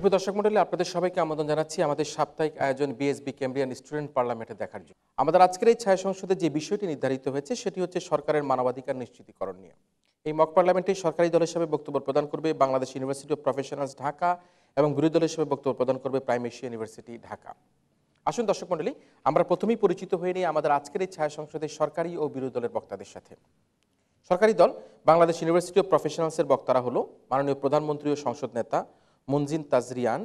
সুপ্রিয় দর্শক মন্ডলী আপনাদের সবাইকে আমন্ত্রণ জানাচ্ছি আমাদের সাপ্তাহিক আয়োজন বিএসবি ক্যাম্ব্রিয়ান স্টুডেন্ট পার্লামেন্টে দেখার জন্য আমাদের আজকের এই ছায়া সংসদে যে বিষয়টি নির্ধারিত হয়েছে সেটি হচ্ছে সরকারের মানবাধিকার নিশ্চিতকরণ নিয়ে এই মক পার্লামেন্টে সরকারি দল হিসেবে বক্তব্য প্রদান করবে Bangladesh university of professionals Dhaka এবং বিরোধী দল হিসেবে বক্তব্য প্রদান করবে প্রাইম এশিয়া ইউনিভার্সিটি ঢাকা আসুন দর্শক মন্ডলী আমরা প্রথমেই পরিচিত হয়ে নিই আমাদের আজকের এই ছায়া সংসদে সরকারি ও বিরোধী দলের বক্তাদের সাথে সরকারি দল বাংলাদেশ ইউনিভার্সিটি অফ প্রফেশনালসের বক্তারা হলো মাননীয় প্রধানমন্ত্রী ও সংসদ নেতা মনজিন তাজরিয়ান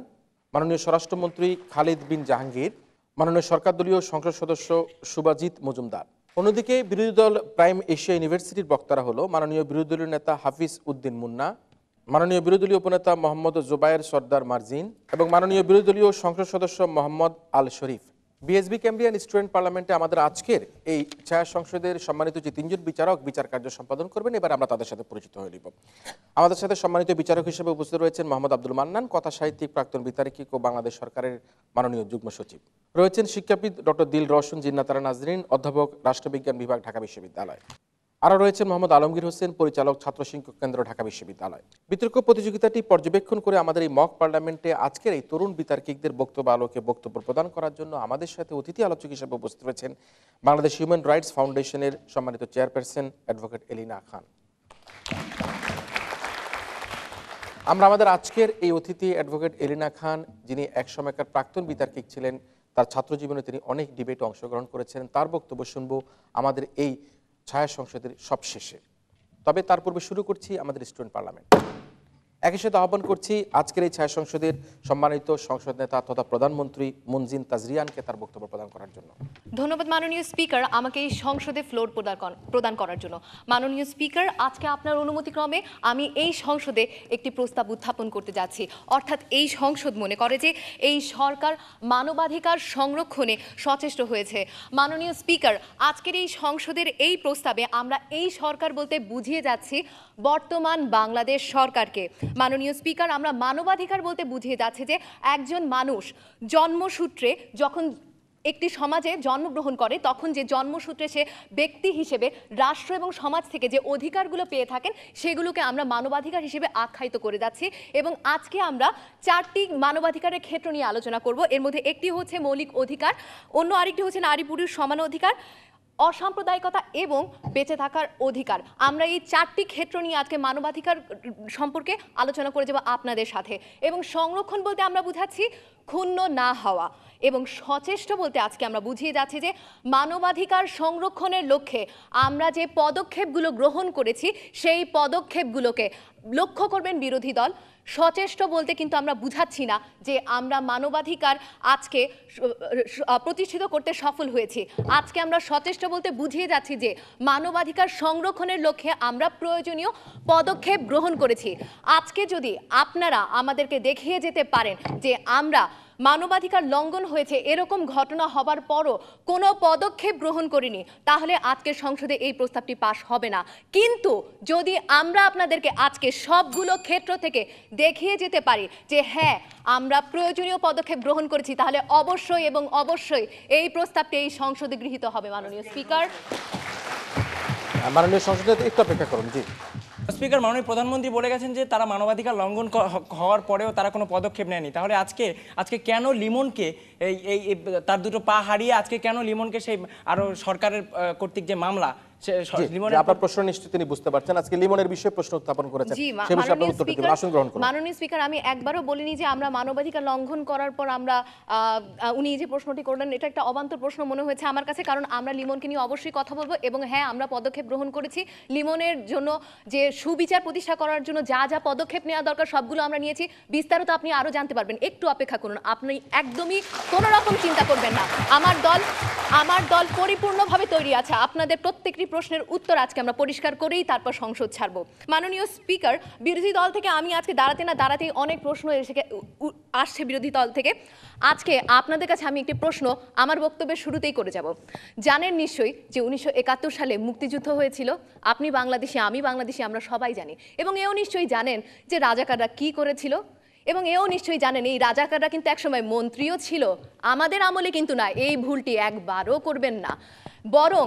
মাননীয় স্বরাষ্ট্রমন্ত্রী খালিদ বিন জাহাঙ্গীর মাননীয় সরকার দলীয় সংসদ সদস্য সুভাজিৎ মজুমদার অন্যদিকে বিরোধী দল প্রাইম এশিয়া ইউনিভার্সিটির বক্তারা হল মাননীয় বিরোধী দলীয় নেতা হাফিজ উদ্দিন মুন্না মাননীয় বিরোধী দলীয় উপনেতা মোহাম্মদ জোবায়ের সর্দার মার্জিন এবং মাননীয় বিরোধী দলীয় সংসদ সদস্য Mohammad Al Sharif BSB Cambrian student পার্লামেন্টে আমাদের আজকের এই ছায়া সংসদের সম্মানিত যে তিনজন বিচারক বিচার কার্য সম্পাদন করবেন এবার আমরা তাদের সাথে পরিচিত হয়ে নিব আমাদের সাথে সম্মানিত বিচারক হিসেবে উপস্থিত রয়েছেন মোহাম্মদ আব্দুল মান্নান কথা সাহিত্যিক প্রাক্তন বিতারিকিক ও বাংলাদেশ সরকারের মাননীয় যুগ্ম সচিব রয়েছেন শিক্ষাবিদ ডক্টর দিল রসুন জিন্নাতারা নাজরিন অধ্যাপক রাষ্ট্রবিজ্ঞান বিভাগ ঢাকা বিশ্ববিদ্যালয় আরও রয়েছেন মোহাম্মদ আলমগীর হোসেন পরিচালক ছাত্র শিক্ষক কেন্দ্র ঢাকা বিশ্ববিদ্যালয় বিতর্ক প্রতিযোগিতাটি পর্যবেক্ষণ করে আমাদের এই মক পার্লামেন্টে আজকের এই তরুণ বিতার্কিকদের বক্তব্য আলোকে বক্তব্য প্রদান করার জন্য আমাদের সাথে অতিথি আলোচক হিসেবে উপস্থিত রয়েছেন বাংলাদেশ হিউম্যান রাইটস ফাউন্ডেশনের সম্মানিত চেয়ারপারসন অ্যাডভোকেট এলিনা খান আমরা আমাদের আজকের এই অতিথি অ্যাডভোকেট এলিনা খান যিনি এক সময়কার প্রাক্তন বিতার্কিক ছিলেন তার ছাত্রজীবনে তিনি অনেক ডিবেটে অংশগ্রহণ করেছেন তার বক্তব্য শুনব আমাদের এই ছায়া সংসদের সবশেষে তবে তার পূর্বে শুরু করছি আমাদের স্টুডেন্ট পার্লামেন্ট একই সাথে আহ্বান করছি আজকের এই ছায়া সংসদের সম্মানিত সংসদ নেতা তথা প্রধানমন্ত্রী মনজিন তাজরিয়ানকে তার বক্তব্য প্রদান করার জন্য ধন্যবাদ মাননীয় স্পিকার আমাকে এই সংসদে ফ্লোর প্রদান করার জন্য মাননীয় স্পিকার আজকে আপনার অনুমতিক্রমে আমি এই সংসদে একটি প্রস্তাব উত্থাপন করতে যাচ্ছি অর্থাৎ এই সংসদ মনে করে যে এই সরকার মানবাধিকার সংরক্ষণে সচেষ্ট হয়েছে মাননীয় স্পিকার আজকের এই সংসদের এই প্রস্তাবে আমরা এই সরকার বলতে বুঝিয়ে যাচ্ছি বর্তমান বাংলাদেশ সরকারকে মাননীয় স্পিকার আমরা মানবাধিকার বলতে বুঝিয়ে যাচ্ছে যে একজন মানুষ জন্মসূত্রে যখন একটি সমাজে জন্মগ্রহণ করে তখন যে জন্মসূত্রে সে ব্যক্তি হিসেবে রাষ্ট্র এবং সমাজ থেকে যে অধিকারগুলো পেয়ে থাকেন সেগুলোকে আমরা মানবাধিকার হিসেবে আখ্যায়িত করে যাচ্ছি এবং আজকে আমরা চারটি মানবাধিকারের ক্ষেত্র নিয়ে আলোচনা করব এর মধ্যে একটি হচ্ছে মৌলিক অধিকার অন্য আরেকটি হচ্ছে নারী পুরুষ সমান অধিকার অসাম্প্রদায়িকতা এবং বেঁচে থাকার অধিকার আমরা এই চারটি ক্ষেত্র নিয়ে আজকে মানবাধিকার সম্পর্কে আলোচনা করে যাব আপনাদের সাথে এবং সংরক্ষণ বলতে আমরা বুঝাচ্ছি ক্ষুণ্ণ না হওয়া এবং সচেষ্ট বলতে আজকে আমরা বুঝিয়ে যাচ্ছি যে মানবাধিকার সংরক্ষণের লক্ষ্যে আমরা যে পদক্ষেপগুলো গ্রহণ করেছি সেই পদক্ষেপগুলোকে লক্ষ্য করবেন বিরোধী দল সচেষ্ট বলতে কিন্তু আমরা বুঝাচ্ছি না যে আমরা মানবাধিকার আজকে প্রতিষ্ঠিত করতে সফল হয়েছি আজকে আমরা সচেষ্ট বলতে বুঝিয়ে যাচ্ছি যে মানবাধিকার সংরক্ষণের লক্ষ্যে আমরা প্রয়োজনীয় পদক্ষেপ গ্রহণ করেছি আজকে যদি আপনারা আমাদেরকে দেখিয়ে যেতে পারেন যে আমরা মানবাধিকার লঙ্ঘন হয়েছে এরকম ঘটনা হবার পরও কোনো পদক্ষেপ গ্রহণ করিনি তাহলে আজকের সংসদে এই প্রস্তাবটি পাশ হবে না কিন্তু যদি আমরা আপনাদেরকে আজকে সবগুলো ক্ষেত্র থেকে দেখিয়ে যেতে পারি যে হ্যাঁ আমরা প্রয়োজনীয় পদক্ষেপ গ্রহণ করেছি তাহলে অবশ্যই এবং অবশ্যই এই প্রস্তাবটি এই সংসদে গৃহীত হবে মাননীয় স্পিকার মাননীয় সংসদে একটু অপেক্ষা করুন জি স্পিকার মাননীয় প্রধানমন্ত্রী বলে গেছেন যে তারা মানবাধিকার লঙ্ঘন হওয়ার পরেও তারা কোনো পদক্ষেপ নেয়নি তাহলে আজকে আজকে কেন লিমনকে এই তার দুটো পা হারিয়ে আজকে কেন লিমনকে সেই আরও সরকারের কর্তৃক যে মামলা আপনার প্রশ্ন তিনি বুঝতে পারছেন আজকে লিমনের প্রশ্ন উত্থাপন স্পিকার আমি একবারও বলিনি যে আমরা মানবাধিকার লঙ্ঘন করার পর আমরা উনি যে প্রশ্নটি করলেন এটা একটা প্রশ্ন মনে হয়েছে আমার কাছে কারণ আমরা লিমনকে নিয়ে অবশ্যই কথা বলবো এবং হ্যাঁ আমরা পদক্ষেপ গ্রহণ করেছি লিমনের জন্য যে সুবিচার প্রতিষ্ঠা করার জন্য যা যা পদক্ষেপ নেওয়া দরকার সবগুলো আমরা নিয়েছি বিস্তারিত আপনি আরও জানতে পারবেন একটু অপেক্ষা করুন আপনি একদমই কোনো রকম চিন্তা করবেন না আমার দল আমার দল পরিপূর্ণভাবে তৈরি আছে আপনাদের প্রত্যেকটি প্রশ্নের উত্তর আজকে আমরা পরিষ্কার করেই তারপর সংসদ ছাড়বো মাননীয় স্পিকার বিরোধী দল থেকে আমি আজকে দাঁড়াতে না দাঁড়াতেই অনেক প্রশ্ন এসে আসছে বিরোধী দল থেকে আজকে আপনাদের কাছে আমি একটি প্রশ্ন আমার বক্তব্যের শুরুতেই করে যাব জানেন নিশ্চয়ই যে উনিশশো সালে মুক্তিযুদ্ধ হয়েছিল আপনি বাংলাদেশি আমি বাংলাদেশি আমরা সবাই জানি এবং এও নিশ্চয়ই জানেন যে রাজাকাররা কি করেছিল এবং এও নিশ্চয়ই জানেন এই রাজাকাররা কিন্তু একসময় মন্ত্রীও ছিল আমাদের আমলে কিন্তু না এই ভুলটি একবারও করবেন না বরং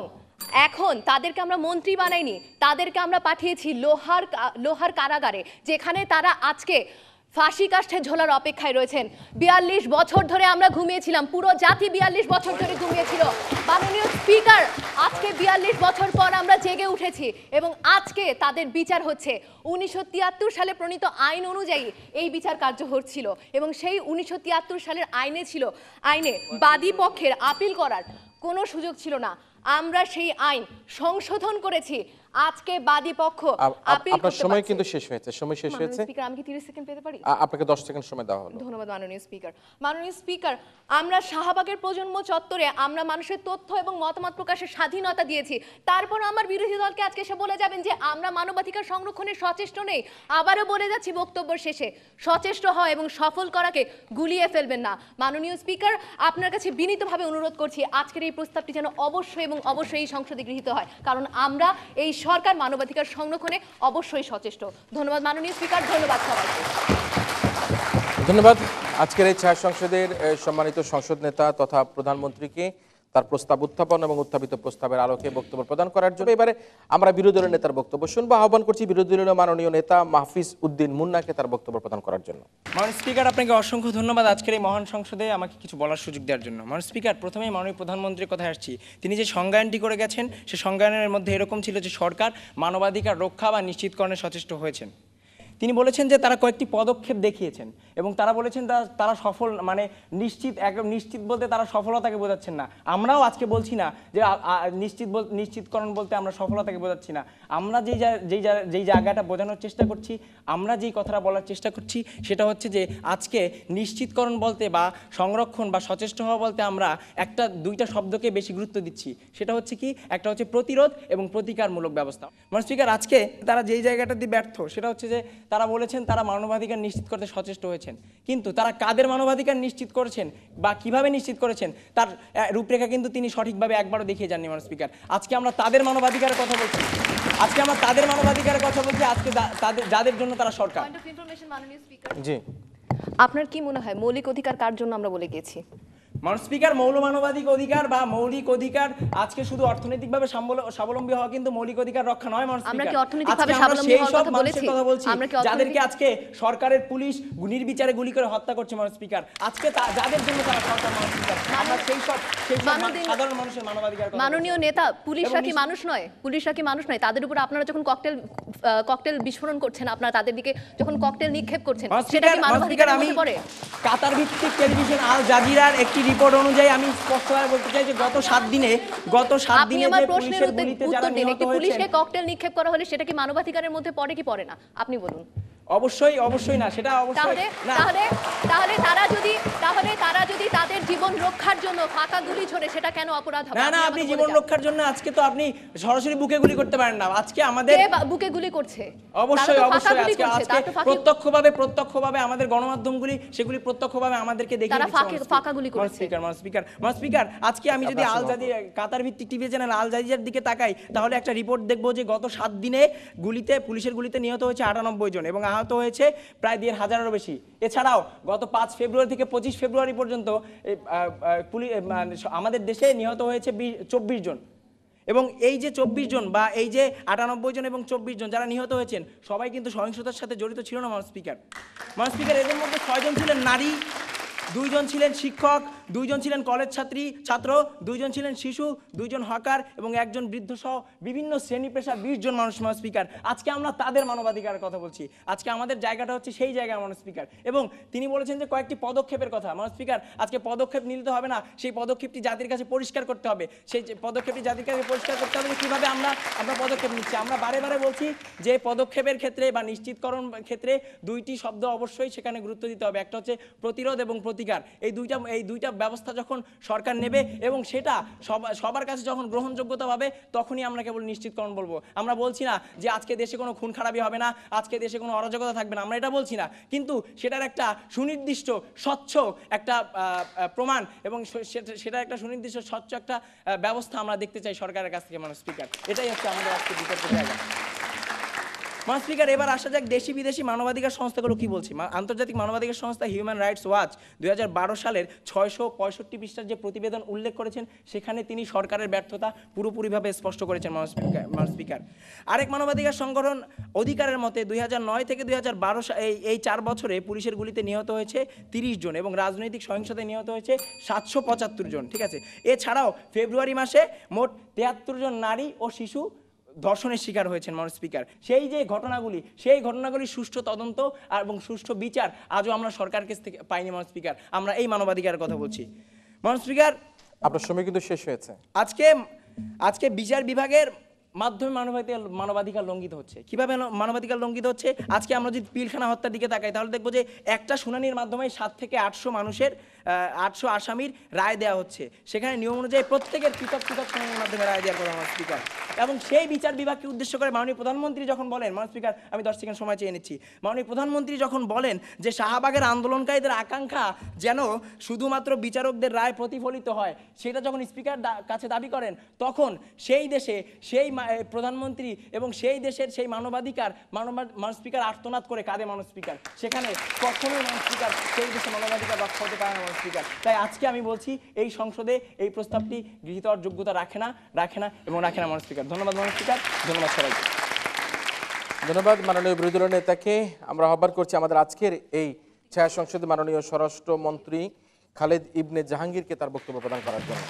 এখন তাদেরকে আমরা মন্ত্রী বানাইনি তাদেরকে আমরা পাঠিয়েছি লোহার লোহার কারাগারে যেখানে তারা আজকে ফাঁসি কাষ্ঠে ঝোলার অপেক্ষায় রয়েছেন বিয়াল্লিশ বছর ধরে আমরা ঘুমিয়েছিলাম পুরো জাতি বিয়াল্লিশ বছর ধরে ঘুমিয়েছিল মাননীয় স্পিকার আজকে বিয়াল্লিশ বছর পর আমরা জেগে উঠেছি এবং আজকে তাদের বিচার হচ্ছে উনিশশো সালে প্রণীত আইন অনুযায়ী এই বিচার কার্য হচ্ছিল এবং সেই উনিশশো সালের আইনে ছিল আইনে বাদী পক্ষের আপিল করার কোনো সুযোগ ছিল না আমরা সেই আইন সংশোধন করেছি আজকে বাদী পক্ষ আপনার সময় কিন্তু শেষ হয়েছে সময় শেষ হয়েছে স্পিকার আমি কি 30 সেকেন্ড পেতে পারি আপনাকে 10 সেকেন্ড সময় দেওয়া হলো ধন্যবাদ माननीय স্পিকার माननीय স্পিকার আমরা শাহবাগের প্রজন্ম চত্বরে আমরা মানুষের তথ্য এবং মতামত প্রকাশের স্বাধীনতা দিয়েছি তারপর আমার বিরোধী দলকে আজকে এসে বলে যাবেন যে আমরা মানবাধিকার সংরক্ষণে সচেষ্ট নেই আবারও বলে যাচ্ছি বক্তব্য শেষে সচেষ্ট হয় এবং সফল করাকে গুলিয়ে ফেলবেন না माननीय স্পিকার আপনার কাছে বিনীতভাবে অনুরোধ করছি আজকের এই প্রস্তাবটি যেন অবশ্যই এবং অবশ্যই সংসদে গৃহীত হয় কারণ আমরা এই সরকার মানবাধিকার সংরক্ষণে অবশ্যই সচেষ্ট ধন্যবাদ মাননীয় স্পিকার ধন্যবাদ সবাইকে ধন্যবাদ আজকের এই ছায়া সংসদের সম্মানিত সংসদ নেতা তথা প্রধানমন্ত্রীকে তার প্রস্তাব উত্থাপন এবং উত্থাপিত প্রস্তাবের আলোকে বক্তব্য প্রদান করার জন্য এবারে আমরা বিরোধী দলের নেতার বক্তব্য শুনবো আহ্বান করছি বিরোধী দলীয় মাননীয় নেতা মাহফিজ উদ্দিন মুন্নাকে তার বক্তব্য প্রদান করার জন্য মাননীয় স্পিকার আপনাকে অসংখ্য ধন্যবাদ আজকের এই মহান সংসদে আমাকে কিছু বলার সুযোগ দেওয়ার জন্য মাননীয় স্পিকার প্রথমে মাননীয় প্রধানমন্ত্রীর কথা আসছি তিনি যে সংজ্ঞায়নটি করে গেছেন সে সংজ্ঞায়নের মধ্যে এরকম ছিল যে সরকার মানবাধিকার রক্ষা বা নিশ্চিতকরণে সচেষ্ট হয়েছেন তিনি বলেছেন যে তারা কয়েকটি পদক্ষেপ দেখিয়েছেন এবং তারা বলেছেন তারা সফল মানে নিশ্চিত একদম নিশ্চিত বলতে তারা সফলতাকে বোঝাচ্ছেন না আমরাও আজকে বলছি না যে নিশ্চিত নিশ্চিতকরণ বলতে আমরা সফলতাকে বোঝাচ্ছি না আমরা যেই যেই যেই জায়গাটা বোঝানোর চেষ্টা করছি আমরা যেই কথাটা বলার চেষ্টা করছি সেটা হচ্ছে যে আজকে নিশ্চিতকরণ বলতে বা সংরক্ষণ বা সচেষ্ট হওয়া বলতে আমরা একটা দুইটা শব্দকে বেশি গুরুত্ব দিচ্ছি সেটা হচ্ছে কি একটা হচ্ছে প্রতিরোধ এবং প্রতিকারমূলক ব্যবস্থা মানে স্পিকার আজকে তারা যেই জায়গাটা দিয়ে ব্যর্থ সেটা হচ্ছে যে তারা বলেছেন তারা মানবাধিকার নিশ্চিত করতে সচেষ্ট হয়েছেন কিন্তু তারা কাদের মানবাধিকার নিশ্চিত করেছেন বা কিভাবে নিশ্চিত করেছেন তার রূপরেখা কিন্তু তিনি সঠিকভাবে একবারও দেখিয়ে যাননি মানুষ স্পিকার আজকে আমরা তাদের মানবাধিকারের কথা বলছি আজকে আমরা তাদের মানবাধিকারের কথা বলছি আজকে তাদের যাদের জন্য তারা সরকার জি আপনার কি মনে হয় মৌলিক অধিকার কার জন্য আমরা বলে গেছি মানুষ স্পিকার মৌলমানবাদিক অধিকার বা মৌলিক অধিকার আজকে শুধু অর্থনৈতিকভাবে স্বাবলম্বী হওয়া কিন্তু মৌলিক অধিকার রক্ষা নয় মানুষ সেই সব মানুষের কথা বলছি যাদেরকে আজকে সরকারের পুলিশ নির্বিচারে গুলি করে হত্যা করছে মানুষ স্পিকার আজকে যাদের জন্য তারা সরকার মানুষ স্পিকার আমরা সেই সব আপনারা ককটেল বিস্ফোরণ করছেন তাদের দিকে যখন ককটেল নিক্ষেপ করছেন সেটা কাতার ভিত্তিক টেলিভিশন আল জাজিরার একটি রিপোর্ট অনুযায়ী আমি স্পষ্টভাবে বলতে চাই যে গত সাত দিনে গত সাত দিনে আমার প্রশ্নের উত্তর দিন একটি পুলিশকে ককটেল নিক্ষেপ করা হলে সেটা কি মানবাধিকারের মধ্যে পড়ে কি পড়ে না আপনি বলুন অবশ্যই অবশ্যই না সেটা তাহলে তাহলে তারা যদি তাহলে তারা যদি তাদের জীবন রক্ষার জন্য ফাঁকা গুলি ছোড়ে সেটা কেন অপরাধ না না আপনি জীবন রক্ষার জন্য আজকে তো আপনি সরাসরি বুকে গুলি করতে পারেন না আজকে আমাদের বুকে গুলি করছে অবশ্যই অবশ্যই আজকে আজকে প্রত্যক্ষভাবে প্রত্যক্ষভাবে আমাদের গণমাধ্যমগুলি সেগুলি প্রত্যক্ষভাবে আমাদেরকে দেখে তারা ফাঁকা গুলি করছে স্পিকার মানে স্পিকার মানে স্পিকার আজকে আমি যদি আল জাজিরা কাতার ভিত্তিক টিভি চ্যানেল আল জাজিরার দিকে তাকাই তাহলে একটা রিপোর্ট দেখব যে গত সাত দিনে গুলিতে পুলিশের গুলিতে নিহত হয়েছে আটানব্বই জন এবং আহত হয়েছে প্রায় দেড় হাজারেরও বেশি এছাড়াও গত পাঁচ ফেব্রুয়ারি থেকে পঁচিশ ফেব্রুয়ারি পর্যন্ত পুলিশ মানে আমাদের দেশে নিহত হয়েছে চব্বিশ জন এবং এই যে চব্বিশ জন বা এই যে আটানব্বই জন এবং চব্বিশ জন যারা নিহত হয়েছেন সবাই কিন্তু সহিংসতার সাথে জড়িত ছিল না মানুষ স্পিকার মানুষ স্পিকার এদের মধ্যে ছয়জন ছিলেন নারী দুইজন ছিলেন শিক্ষক দুইজন ছিলেন কলেজ ছাত্রী ছাত্র দুইজন ছিলেন শিশু দুইজন হকার এবং একজন বৃদ্ধ সহ বিভিন্ন শ্রেণী পেশা বিশ জন মানুষ মানুষ স্পিকার আজকে আমরা তাদের মানবাধিকারের কথা বলছি আজকে আমাদের জায়গাটা হচ্ছে সেই জায়গায় মানুষ স্পিকার এবং তিনি বলেছেন যে কয়েকটি পদক্ষেপের কথা মানুষ স্পিকার আজকে পদক্ষেপ নিতে হবে না সেই পদক্ষেপটি জাতির কাছে পরিষ্কার করতে হবে সেই পদক্ষেপটি জাতির কাছে পরিষ্কার করতে হবে কীভাবে আমরা আমরা পদক্ষেপ নিচ্ছি আমরা বারে বারে বলছি যে পদক্ষেপের ক্ষেত্রে বা নিশ্চিতকরণ ক্ষেত্রে দুইটি শব্দ অবশ্যই সেখানে গুরুত্ব দিতে হবে একটা হচ্ছে প্রতিরোধ এবং প্রতিকার এই দুইটা এই দুইটা ব্যবস্থা যখন সরকার নেবে এবং সেটা সবার কাছে যখন গ্রহণযোগ্যতা পাবে তখনই আমরা কেবল নিশ্চিতকরণ বলবো আমরা বলছি না যে আজকে দেশে কোনো খুন খারাপই হবে না আজকে দেশে কোনো অরাজকতা থাকবে না আমরা এটা বলছি না কিন্তু সেটার একটা সুনির্দিষ্ট স্বচ্ছ একটা প্রমাণ এবং সেটার একটা সুনির্দিষ্ট স্বচ্ছ একটা ব্যবস্থা আমরা দেখতে চাই সরকারের কাছ থেকে মানে স্পিকার এটাই হচ্ছে আমাদের আজকে বিতর্ক জায়গা মানে স্পিকার এবার আসা যাক দেশি বিদেশি মানবাধিকার সংস্থাগুলো কি বলছি আন্তর্জাতিক মানবাধিকার সংস্থা হিউম্যান রাইটস ওয়াচ দু সালের ছয়শো পঁয়ষট্টি পৃষ্ঠার যে প্রতিবেদন উল্লেখ করেছেন সেখানে তিনি সরকারের ব্যর্থতা পুরোপুরিভাবে স্পষ্ট করেছেন মানব স্পিকার আরেক মানবাধিকার সংগঠন অধিকারের মতে দুই থেকে দুই এই এই চার বছরে পুলিশের গুলিতে নিহত হয়েছে তিরিশ জন এবং রাজনৈতিক সহিংসতায় নিহত হয়েছে সাতশো পঁচাত্তর জন ঠিক আছে এছাড়াও ফেব্রুয়ারি মাসে মোট তেয়াত্তর জন নারী ও শিশু ধর্ষণের শিকার হয়েছেন মানুষ স্পিকার সেই যে ঘটনাগুলি সেই ঘটনাগুলি সুষ্ঠু তদন্ত আর এবং সুষ্ঠু বিচার আজও আমরা সরকার কাছ থেকে পাইনি মানুষ স্পিকার আমরা এই মানবাধিকারের কথা বলছি মানুষ স্পিকার আপনার সময় কিন্তু শেষ হয়েছে আজকে আজকে বিচার বিভাগের মাধ্যমে মানবাধিকার মানবাধিকার লঙ্ঘিত হচ্ছে কীভাবে মানবাধিকার লঙ্ঘিত হচ্ছে আজকে আমরা যদি পিলখানা হত্যার দিকে তাকাই তাহলে দেখবো যে একটা শুনানির মাধ্যমে সাত থেকে আটশো মানুষের আটশো আসামির রায় দেওয়া হচ্ছে সেখানে নিয়ম অনুযায়ী প্রত্যেকের পৃথক পৃথক শুনানির মাধ্যমে রায় দেওয়ার কথা আমার স্পিকার এবং সেই বিচার বিভাগকে উদ্দেশ্য করে মাননীয় প্রধানমন্ত্রী যখন বলেন মাননীয় স্পিকার আমি দশ সেকেন্ড সময় চেয়ে নিচ্ছি মাননীয় প্রধানমন্ত্রী যখন বলেন যে শাহবাগের আন্দোলনকারীদের আকাঙ্ক্ষা যেন শুধুমাত্র বিচারকদের রায় প্রতিফলিত হয় সেটা যখন স্পিকার কাছে দাবি করেন তখন সেই দেশে সেই প্রধানমন্ত্রী এবং সেই দেশের সেই মানবাধিকার মানব স্পিকার আর্তনাদ করে কাঁদে স্পিকার সেখানে কখনোই স্পিকার সেই দেশে মানবাধিকার রক্ষা হতে পারে না স্পিকার তাই আজকে আমি বলছি এই সংসদে এই প্রস্তাবটি গৃহীত হওয়ার যোগ্যতা রাখে না রাখে না এবং রাখে না স্পিকার ধন্যবাদ স্পিকার ধন্যবাদ সবাইকে ধন্যবাদ মাননীয় বিরোধী দলের নেতাকে আমরা আহ্বান করছি আমাদের আজকের এই ছায়া সংসদে মাননীয় স্বরাষ্ট্রমন্ত্রী খালেদ ইবনে জাহাঙ্গীরকে তার বক্তব্য প্রদান করার জন্য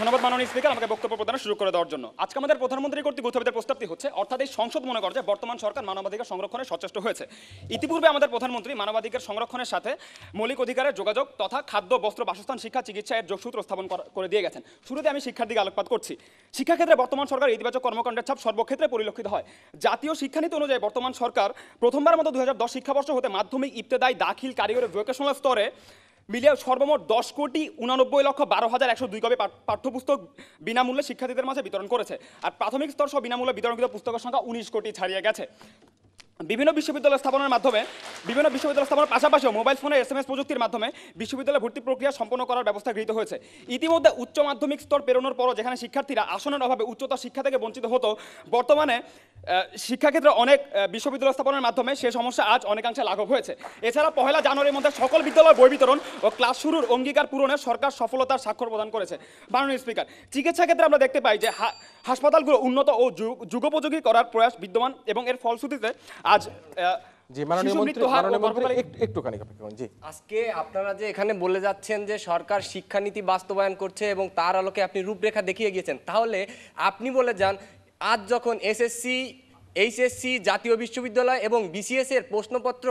ধন্যবাদ মাননীয় স্পিকার আমাকে বক্তব্য প্রদানের সুযোগ করে দেওয়ার জন্য আজকে আমাদের প্রধানমন্ত্রী কর্তৃক উত্থাপিত প্রস্তাবটি হচ্ছে অর্থাৎ এই সংসদ মনে করে যে বর্তমান সরকার মানবাধিকার সংরক্ষণে সচেষ্ট হয়েছে ইতিপূর্বে আমাদের প্রধানমন্ত্রী মানবাধিকার সংরক্ষণের সাথে মৌলিক অধিকারের যোগাযোগ তথা খাদ্য বস্ত্র বাসস্থান শিক্ষা চিকিৎসা এর যোগসূত্র স্থাপন করে দিয়ে গেছেন শুরুতে আমি শিক্ষার দিকে আলোকপাত করছি শিক্ষাক্ষেত্রে বর্তমান সরকার ইতিবাচক কর্মকাণ্ডের ছাপ সর্বক্ষেত্রে পরিলক্ষিত হয় জাতীয় শিক্ষানীতি অনুযায়ী বর্তমান সরকার প্রথমবার মতো দু শিক্ষাবর্ষ হতে মাধ্যমিক ইফতেদায় দাখিল কারিগরি ভোকেশনাল স্তরে মিলিয়ে সর্বমোট দশ কোটি উনানব্বই লক্ষ বারো হাজার একশো দুই কপি পাঠ্যপুস্তক বিনামূল্যে শিক্ষার্থীদের মাঝে বিতরণ করেছে আর প্রাথমিক স্তর সহ বিনামূল্যে বিতরণকৃত পুস্তকের সংখ্যা উনিশ কোটি ছাড়িয়ে গেছে বিভিন্ন বিশ্ববিদ্যালয় স্থাপনের মাধ্যমে বিভিন্ন বিশ্ববিদ্যালয় স্থাপনের পাশাপাশিও মোবাইল ফোনের এস এম এস প্রযুক্তির মাধ্যমে বিশ্ববিদ্যালয় ভর্তি প্রক্রিয়া সম্পন্ন করার ব্যবস্থা গৃহীত হয়েছে ইতিমধ্যে উচ্চ মাধ্যমিক স্তর পেরোনোর পরও যেখানে শিক্ষার্থীরা আসনের অভাবে উচ্চতর শিক্ষা থেকে বঞ্চিত হতো বর্তমানে শিক্ষাক্ষেত্রে অনেক বিশ্ববিদ্যালয় স্থাপনের মাধ্যমে সে সমস্যা আজ অনেকাংশে লাঘব হয়েছে এছাড়া পহেলা জানুয়ারির মধ্যে সকল বিদ্যালয় বই বিতরণ ও ক্লাস শুরুর অঙ্গীকার পূরণে সরকার সফলতার স্বাক্ষর প্রদান করেছে মাননীয় স্পিকার চিকিৎসা ক্ষেত্রে আমরা দেখতে পাই যে হাসপাতালগুলো উন্নত ও যুগোপযোগী করার প্রয়াস বিদ্যমান এবং এর ফলশ্রুতিতে আজ বলে জাতীয় বিশ্ববিদ্যালয় এবং বিসিএস এর প্রশ্নপত্র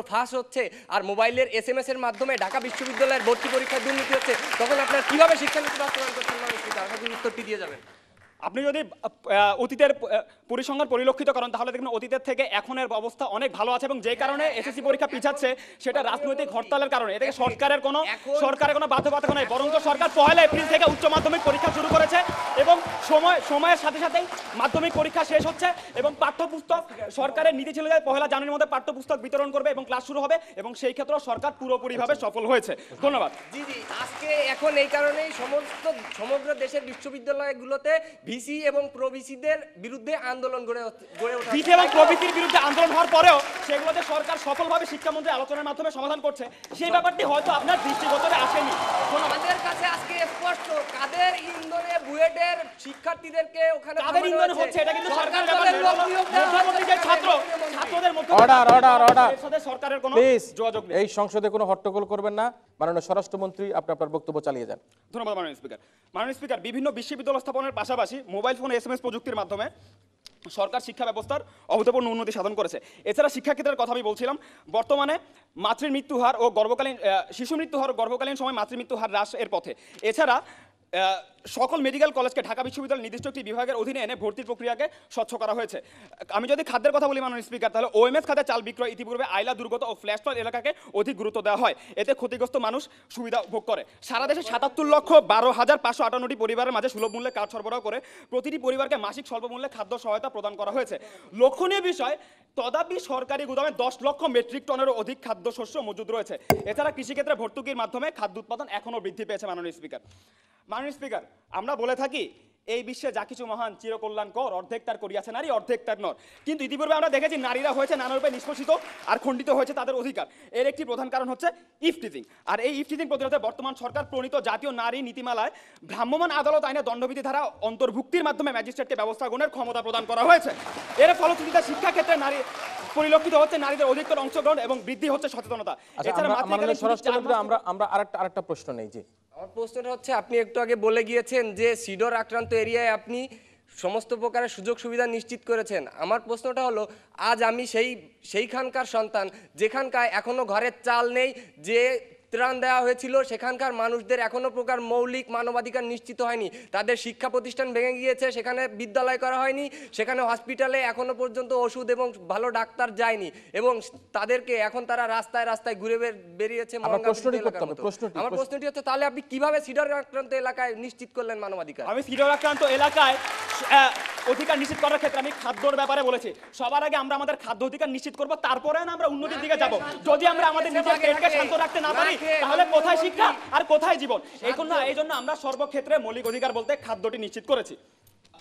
ফাঁস হচ্ছে আর মোবাইলের এস এম এস এর মাধ্যমে ঢাকা বিশ্ববিদ্যালয়ের ভর্তি পরীক্ষায় দুর্নীতি হচ্ছে তখন আপনার কিভাবে শিক্ষানীতি বাস্তবায়ন করছেন উত্তরটি দিয়ে যাবেন আপনি যদি অতীতের পরিসংখ্যান পরিলক্ষিত করেন তাহলে দেখবেন অতীতের থেকে এখনের অবস্থা অনেক ভালো আছে এবং যে কারণে হ্যাঁ, এসএসসি পরীক্ষা পিছাচ্ছে সেটা রাজনৈতিক হরতালের কারণে এটাকে সরকারের কোনো সরকারের কোনো বাধ্যবাধকতা নেই বরং সরকার পয়লা এপ্রিল থেকে উচ্চ মাধ্যমিক পরীক্ষা শুরু করেছে এবং সময় সময়ের সাথে সাথেই মাধ্যমিক পরীক্ষা শেষ হচ্ছে এবং পাঠ্যপুস্তক সরকারের নীতি ছিল যে পয়লা জানুয়ারির মধ্যে পাঠ্যপুস্তক বিতরণ করবে এবং ক্লাস শুরু হবে এবং সেই ক্ষেত্রেও সরকার পুরোপুরিভাবে আচ্ছা। সফল হয়েছে ধন্যবাদ জি জি আজকে এখন এই কারণেই সমস্ত সমগ্র দেশের বিশ্ববিদ্যালয়গুলোতে ভিসি এবং প্রবিসিদের বিরুদ্ধে আন্দোলন গড়ে গড়ে ওঠা ভিসি এবং প্রবিসির বিরুদ্ধে আন্দোলন হওয়ার পরেও সেগুলোতে সরকার সফলভাবে শিক্ষামন্ত্রী আলোচনার মাধ্যমে সমাধান করছে সেই ব্যাপারটি হয়তো আপনার দৃষ্টিগোচরে আসেনি আমাদের কাছে আজকে স্পষ্ট কাদের ইন্ধনে বুয়েটের শিক্ষার্থীদেরকে ওখানে তাদের ইন্ধন হচ্ছে এটা কিন্তু সরকার ছাত্র ছাত্রদের অর্ডার অর্ডার অর্ডার সরকারের কোনো যোগাযোগ নেই এই সংসদে কোনো হট্টগোল করবেন না মাননীয় স্বরাষ্ট্রমন্ত্রী আপনি আপনার বক্তব্য চালিয়ে যান ধন্যবাদ মাননীয় স্পিকার মাননীয় স্পিকার বিভিন্ন বিশ্ববিদ্যালয় স্থাপনের পাশাপাশি মোবাইল ফোন এসএমএস প্রযুক্তির মাধ্যমে সরকার শিক্ষা ব্যবস্থার অভূতপূর্ণ উন্নতি সাধন করেছে এছাড়া শিক্ষাক্ষেত্রের কথা আমি বলছিলাম বর্তমানে মাতৃ মৃত্যু হার ও গর্ভকালীন শিশু মৃত্যু হার ও গর্ভকালীন সময় মাতৃ মৃত্যু হার হ্রাস এর পথে এছাড়া সকল মেডিকেল কলেজকে ঢাকা বিশ্ববিদ্যালয়ের নির্দিষ্ট একটি বিভাগের অধীনে এনে ভর্তির প্রক্রিয়াকে স্বচ্ছ করা হয়েছে আমি যদি খাদ্যের কথা বলি মাননীয় স্পিকার তাহলে ওএমএস খাদ্যের চাল বিক্রয় ইতিপূর্বে আইলা দুর্গত ও ফ্ল্যাশলট এলাকাকে অধিক গুরুত্ব দেওয়া হয় এতে ক্ষতিগ্রস্ত মানুষ সুবিধা ভোগ করে সারা দেশে সাতাত্তর লক্ষ বারো হাজার পাঁচশো আটান্নটি পরিবারের মাঝে সুলভ মূল্যে কাজ সরবরাহ করে প্রতিটি পরিবারকে মাসিক স্বল্প মূল্যে খাদ্য সহায়তা প্রদান করা হয়েছে লক্ষণীয় বিষয় তদাপি সরকারি গুদামে দশ লক্ষ মেট্রিক টনেরও অধিক খাদ্যশস্য মজুদ রয়েছে এছাড়া কৃষিক্ষেত্রে ভর্তুকির মাধ্যমে খাদ্য উৎপাদন এখনও বৃদ্ধি পেয়েছে মাননীয় স্পিকার মাননীয় স্পিকার আমরা বলে থাকি এই বিশ্বে যা কিছু মহান চিরকল্যাণকর অর্ধেক তার করিয়াছে নারী অর্ধেক তার নর কিন্তু ইতিপূর্বে আমরা দেখেছি নারীরা হয়েছে নানারূপে নিষ্পষিত আর খণ্ডিত হয়েছে তাদের অধিকার এর একটি প্রধান কারণ হচ্ছে ইফটিজিং আর এই ইফটিজিং প্রতিরোধে বর্তমান সরকার প্রণীত জাতীয় নারী নীতিমালায় ভ্রাম্যমান আদালত আইনে দণ্ডবিধি ধারা অন্তর্ভুক্তির মাধ্যমে ম্যাজিস্ট্রেটকে ব্যবস্থা গ্রহণের ক্ষমতা প্রদান করা হয়েছে এর ফলশ্রুতিতে শিক্ষাক্ষেত্রে নারী পরিলক্ষিত হচ্ছে নারীদের অধিকতর অংশগ্রহণ এবং বৃদ্ধি হচ্ছে সচেতনতা আচ্ছা, এছাড়া আমরা আমরা আরেকটা আরেকটা প্রশ্ন নেই যে আমার প্রশ্নটা হচ্ছে আপনি একটু আগে বলে গিয়েছেন যে সিডর আক্রান্ত এরিয়ায় আপনি সমস্ত প্রকারের সুযোগ সুবিধা নিশ্চিত করেছেন আমার প্রশ্নটা হলো আজ আমি সেই সেইখানকার সন্তান যেখানকার এখনও ঘরের চাল নেই যে ত্রাণ দেওয়া হয়েছিল সেখানকার মানুষদের এখনও প্রকার মৌলিক মানবাধিকার নিশ্চিত হয়নি তাদের শিক্ষা প্রতিষ্ঠান ভেঙে গিয়েছে সেখানে বিদ্যালয় করা হয়নি সেখানে হসপিটালে এখনও পর্যন্ত ওষুধ এবং ভালো ডাক্তার যায়নি এবং তাদেরকে এখন তারা রাস্তায় রাস্তায় ঘুরে বেরিয়েছে আমার প্রশ্নটি হচ্ছে তাহলে আপনি কিভাবে সিডর আক্রান্ত এলাকায় নিশ্চিত করলেন মানবাধিকার আমি সিডর আক্রান্ত এলাকায় অধিকার নিশ্চিত করার ক্ষেত্রে আমি খাদ্যর ব্যাপারে বলেছি সবার আগে আমরা আমাদের খাদ্য অধিকার নিশ্চিত করবো তারপরে না আমরা উন্নতির দিকে যাবো যদি আমরা আমাদের শান্ত রাখতে না পারি তাহলে কোথায় শিক্ষা আর কোথায় জীবন এখন না এই জন্য আমরা সর্বক্ষেত্রে মৌলিক অধিকার বলতে খাদ্যটি নিশ্চিত করেছি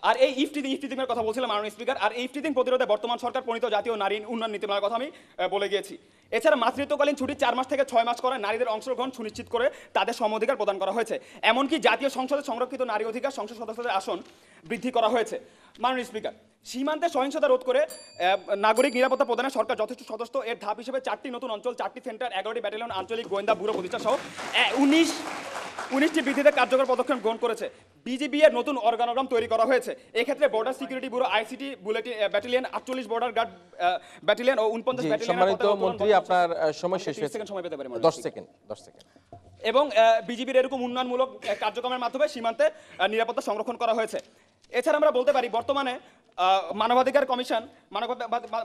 আর এই ইফটিদিন ইফটিদিনের কথা বলছিলাম মাননীয় স্পিকার আর এই ইফটিদিন প্রতিরোধে বর্তমান সরকার প্রণীত জাতীয় নারী উন্নয়ন নীতিমালার কথা আমি বলে গিয়েছি এছাড়া মাতৃত্বকালীন ছুটি চার মাস থেকে ছয় মাস করে নারীদের অংশগ্রহণ সুনিশ্চিত করে তাদের সমঅধিকার প্রদান করা হয়েছে এমনকি জাতীয় সংসদে সংরক্ষিত নারী অধিকার সংসদ সদস্যদের আসন বৃদ্ধি করা হয়েছে মাননীয় স্পিকার সীমান্তে সহিংসতা রোধ করে নাগরিক নিরাপত্তা প্রদানে সরকার যথেষ্ট সদস্য এর ধাপ হিসেবে চারটি নতুন অঞ্চল চারটি সেন্টার এগারোটি ব্যাটালিয়ন আঞ্চলিক গোয়েন্দা ব্যুরো প্রতিষ্ঠা সহ উনিশ উনিশটি বিধিতে কার্যকর পদক্ষেপ গ্রহণ করেছে বিজিবি এর নতুন অর্গানোগ্রাম তৈরি করা হয়েছে এক্ষেত্রে border security bureau ICT bulletin battalion আটচল্লিশ বর্ডার গার্ড ব্যাটালিয়ন ও উনপঞ্চাশ ব্যাটালিয়ন মন্ত্রী আপনার সময় শেষ হয়েছে সময় পেতে পারি 10 সেকেন্ড 10 সেকেন্ড এবং বিজিবির এরকম উন্নয়নমূলক কার্যক্রমের মাধ্যমে সীমান্তে নিরাপত্তা সংরক্ষণ করা হয়েছে এছাড়া আমরা বলতে পারি বর্তমানে মানবাধিকার কমিশন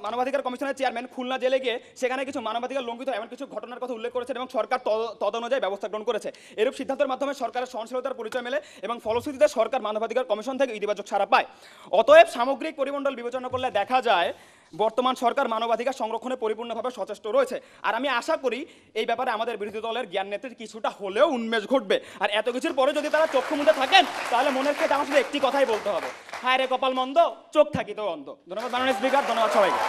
মানবাধিকার কমিশনের চেয়ারম্যান খুলনা জেলে গিয়ে সেখানে কিছু মানবাধিকার লঙ্ঘিত এমন কিছু ঘটনার কথা উল্লেখ করেছেন এবং সরকার তদ অনুযায়ী ব্যবস্থা গ্রহণ করেছে এরূপ সিদ্ধান্তের মাধ্যমে সরকারের সহনশীলতার পরিচয় মেলে এবং ফলশ্রুতিতে সরকার মানবাধিকার কমিশন থেকে ইতিবাচক ছাড়া পায় অতএব সামগ্রিক পরিমণ্ডল বিবেচনা করলে দেখা যায় বর্তমান সরকার মানবাধিকার সংরক্ষণে পরিপূর্ণভাবে সচেষ্ট রয়েছে আর আমি আশা করি এই ব্যাপারে আমাদের বিরোধী দলের জ্ঞান নেত্রীর কিছুটা হলেও উন্মেষ ঘটবে আর এত কিছুর পরে যদি তারা চক্ষু মুদে থাকেন তাহলে মনের ক্ষেত্রে আমার শুধু একটি কথাই বলতে হবে হায় রে কপাল মন্দ চোখ থাকি তো অন্ধ ধন্যবাদ মাননীয় স্পিকার ধন্যবাদ সবাইকে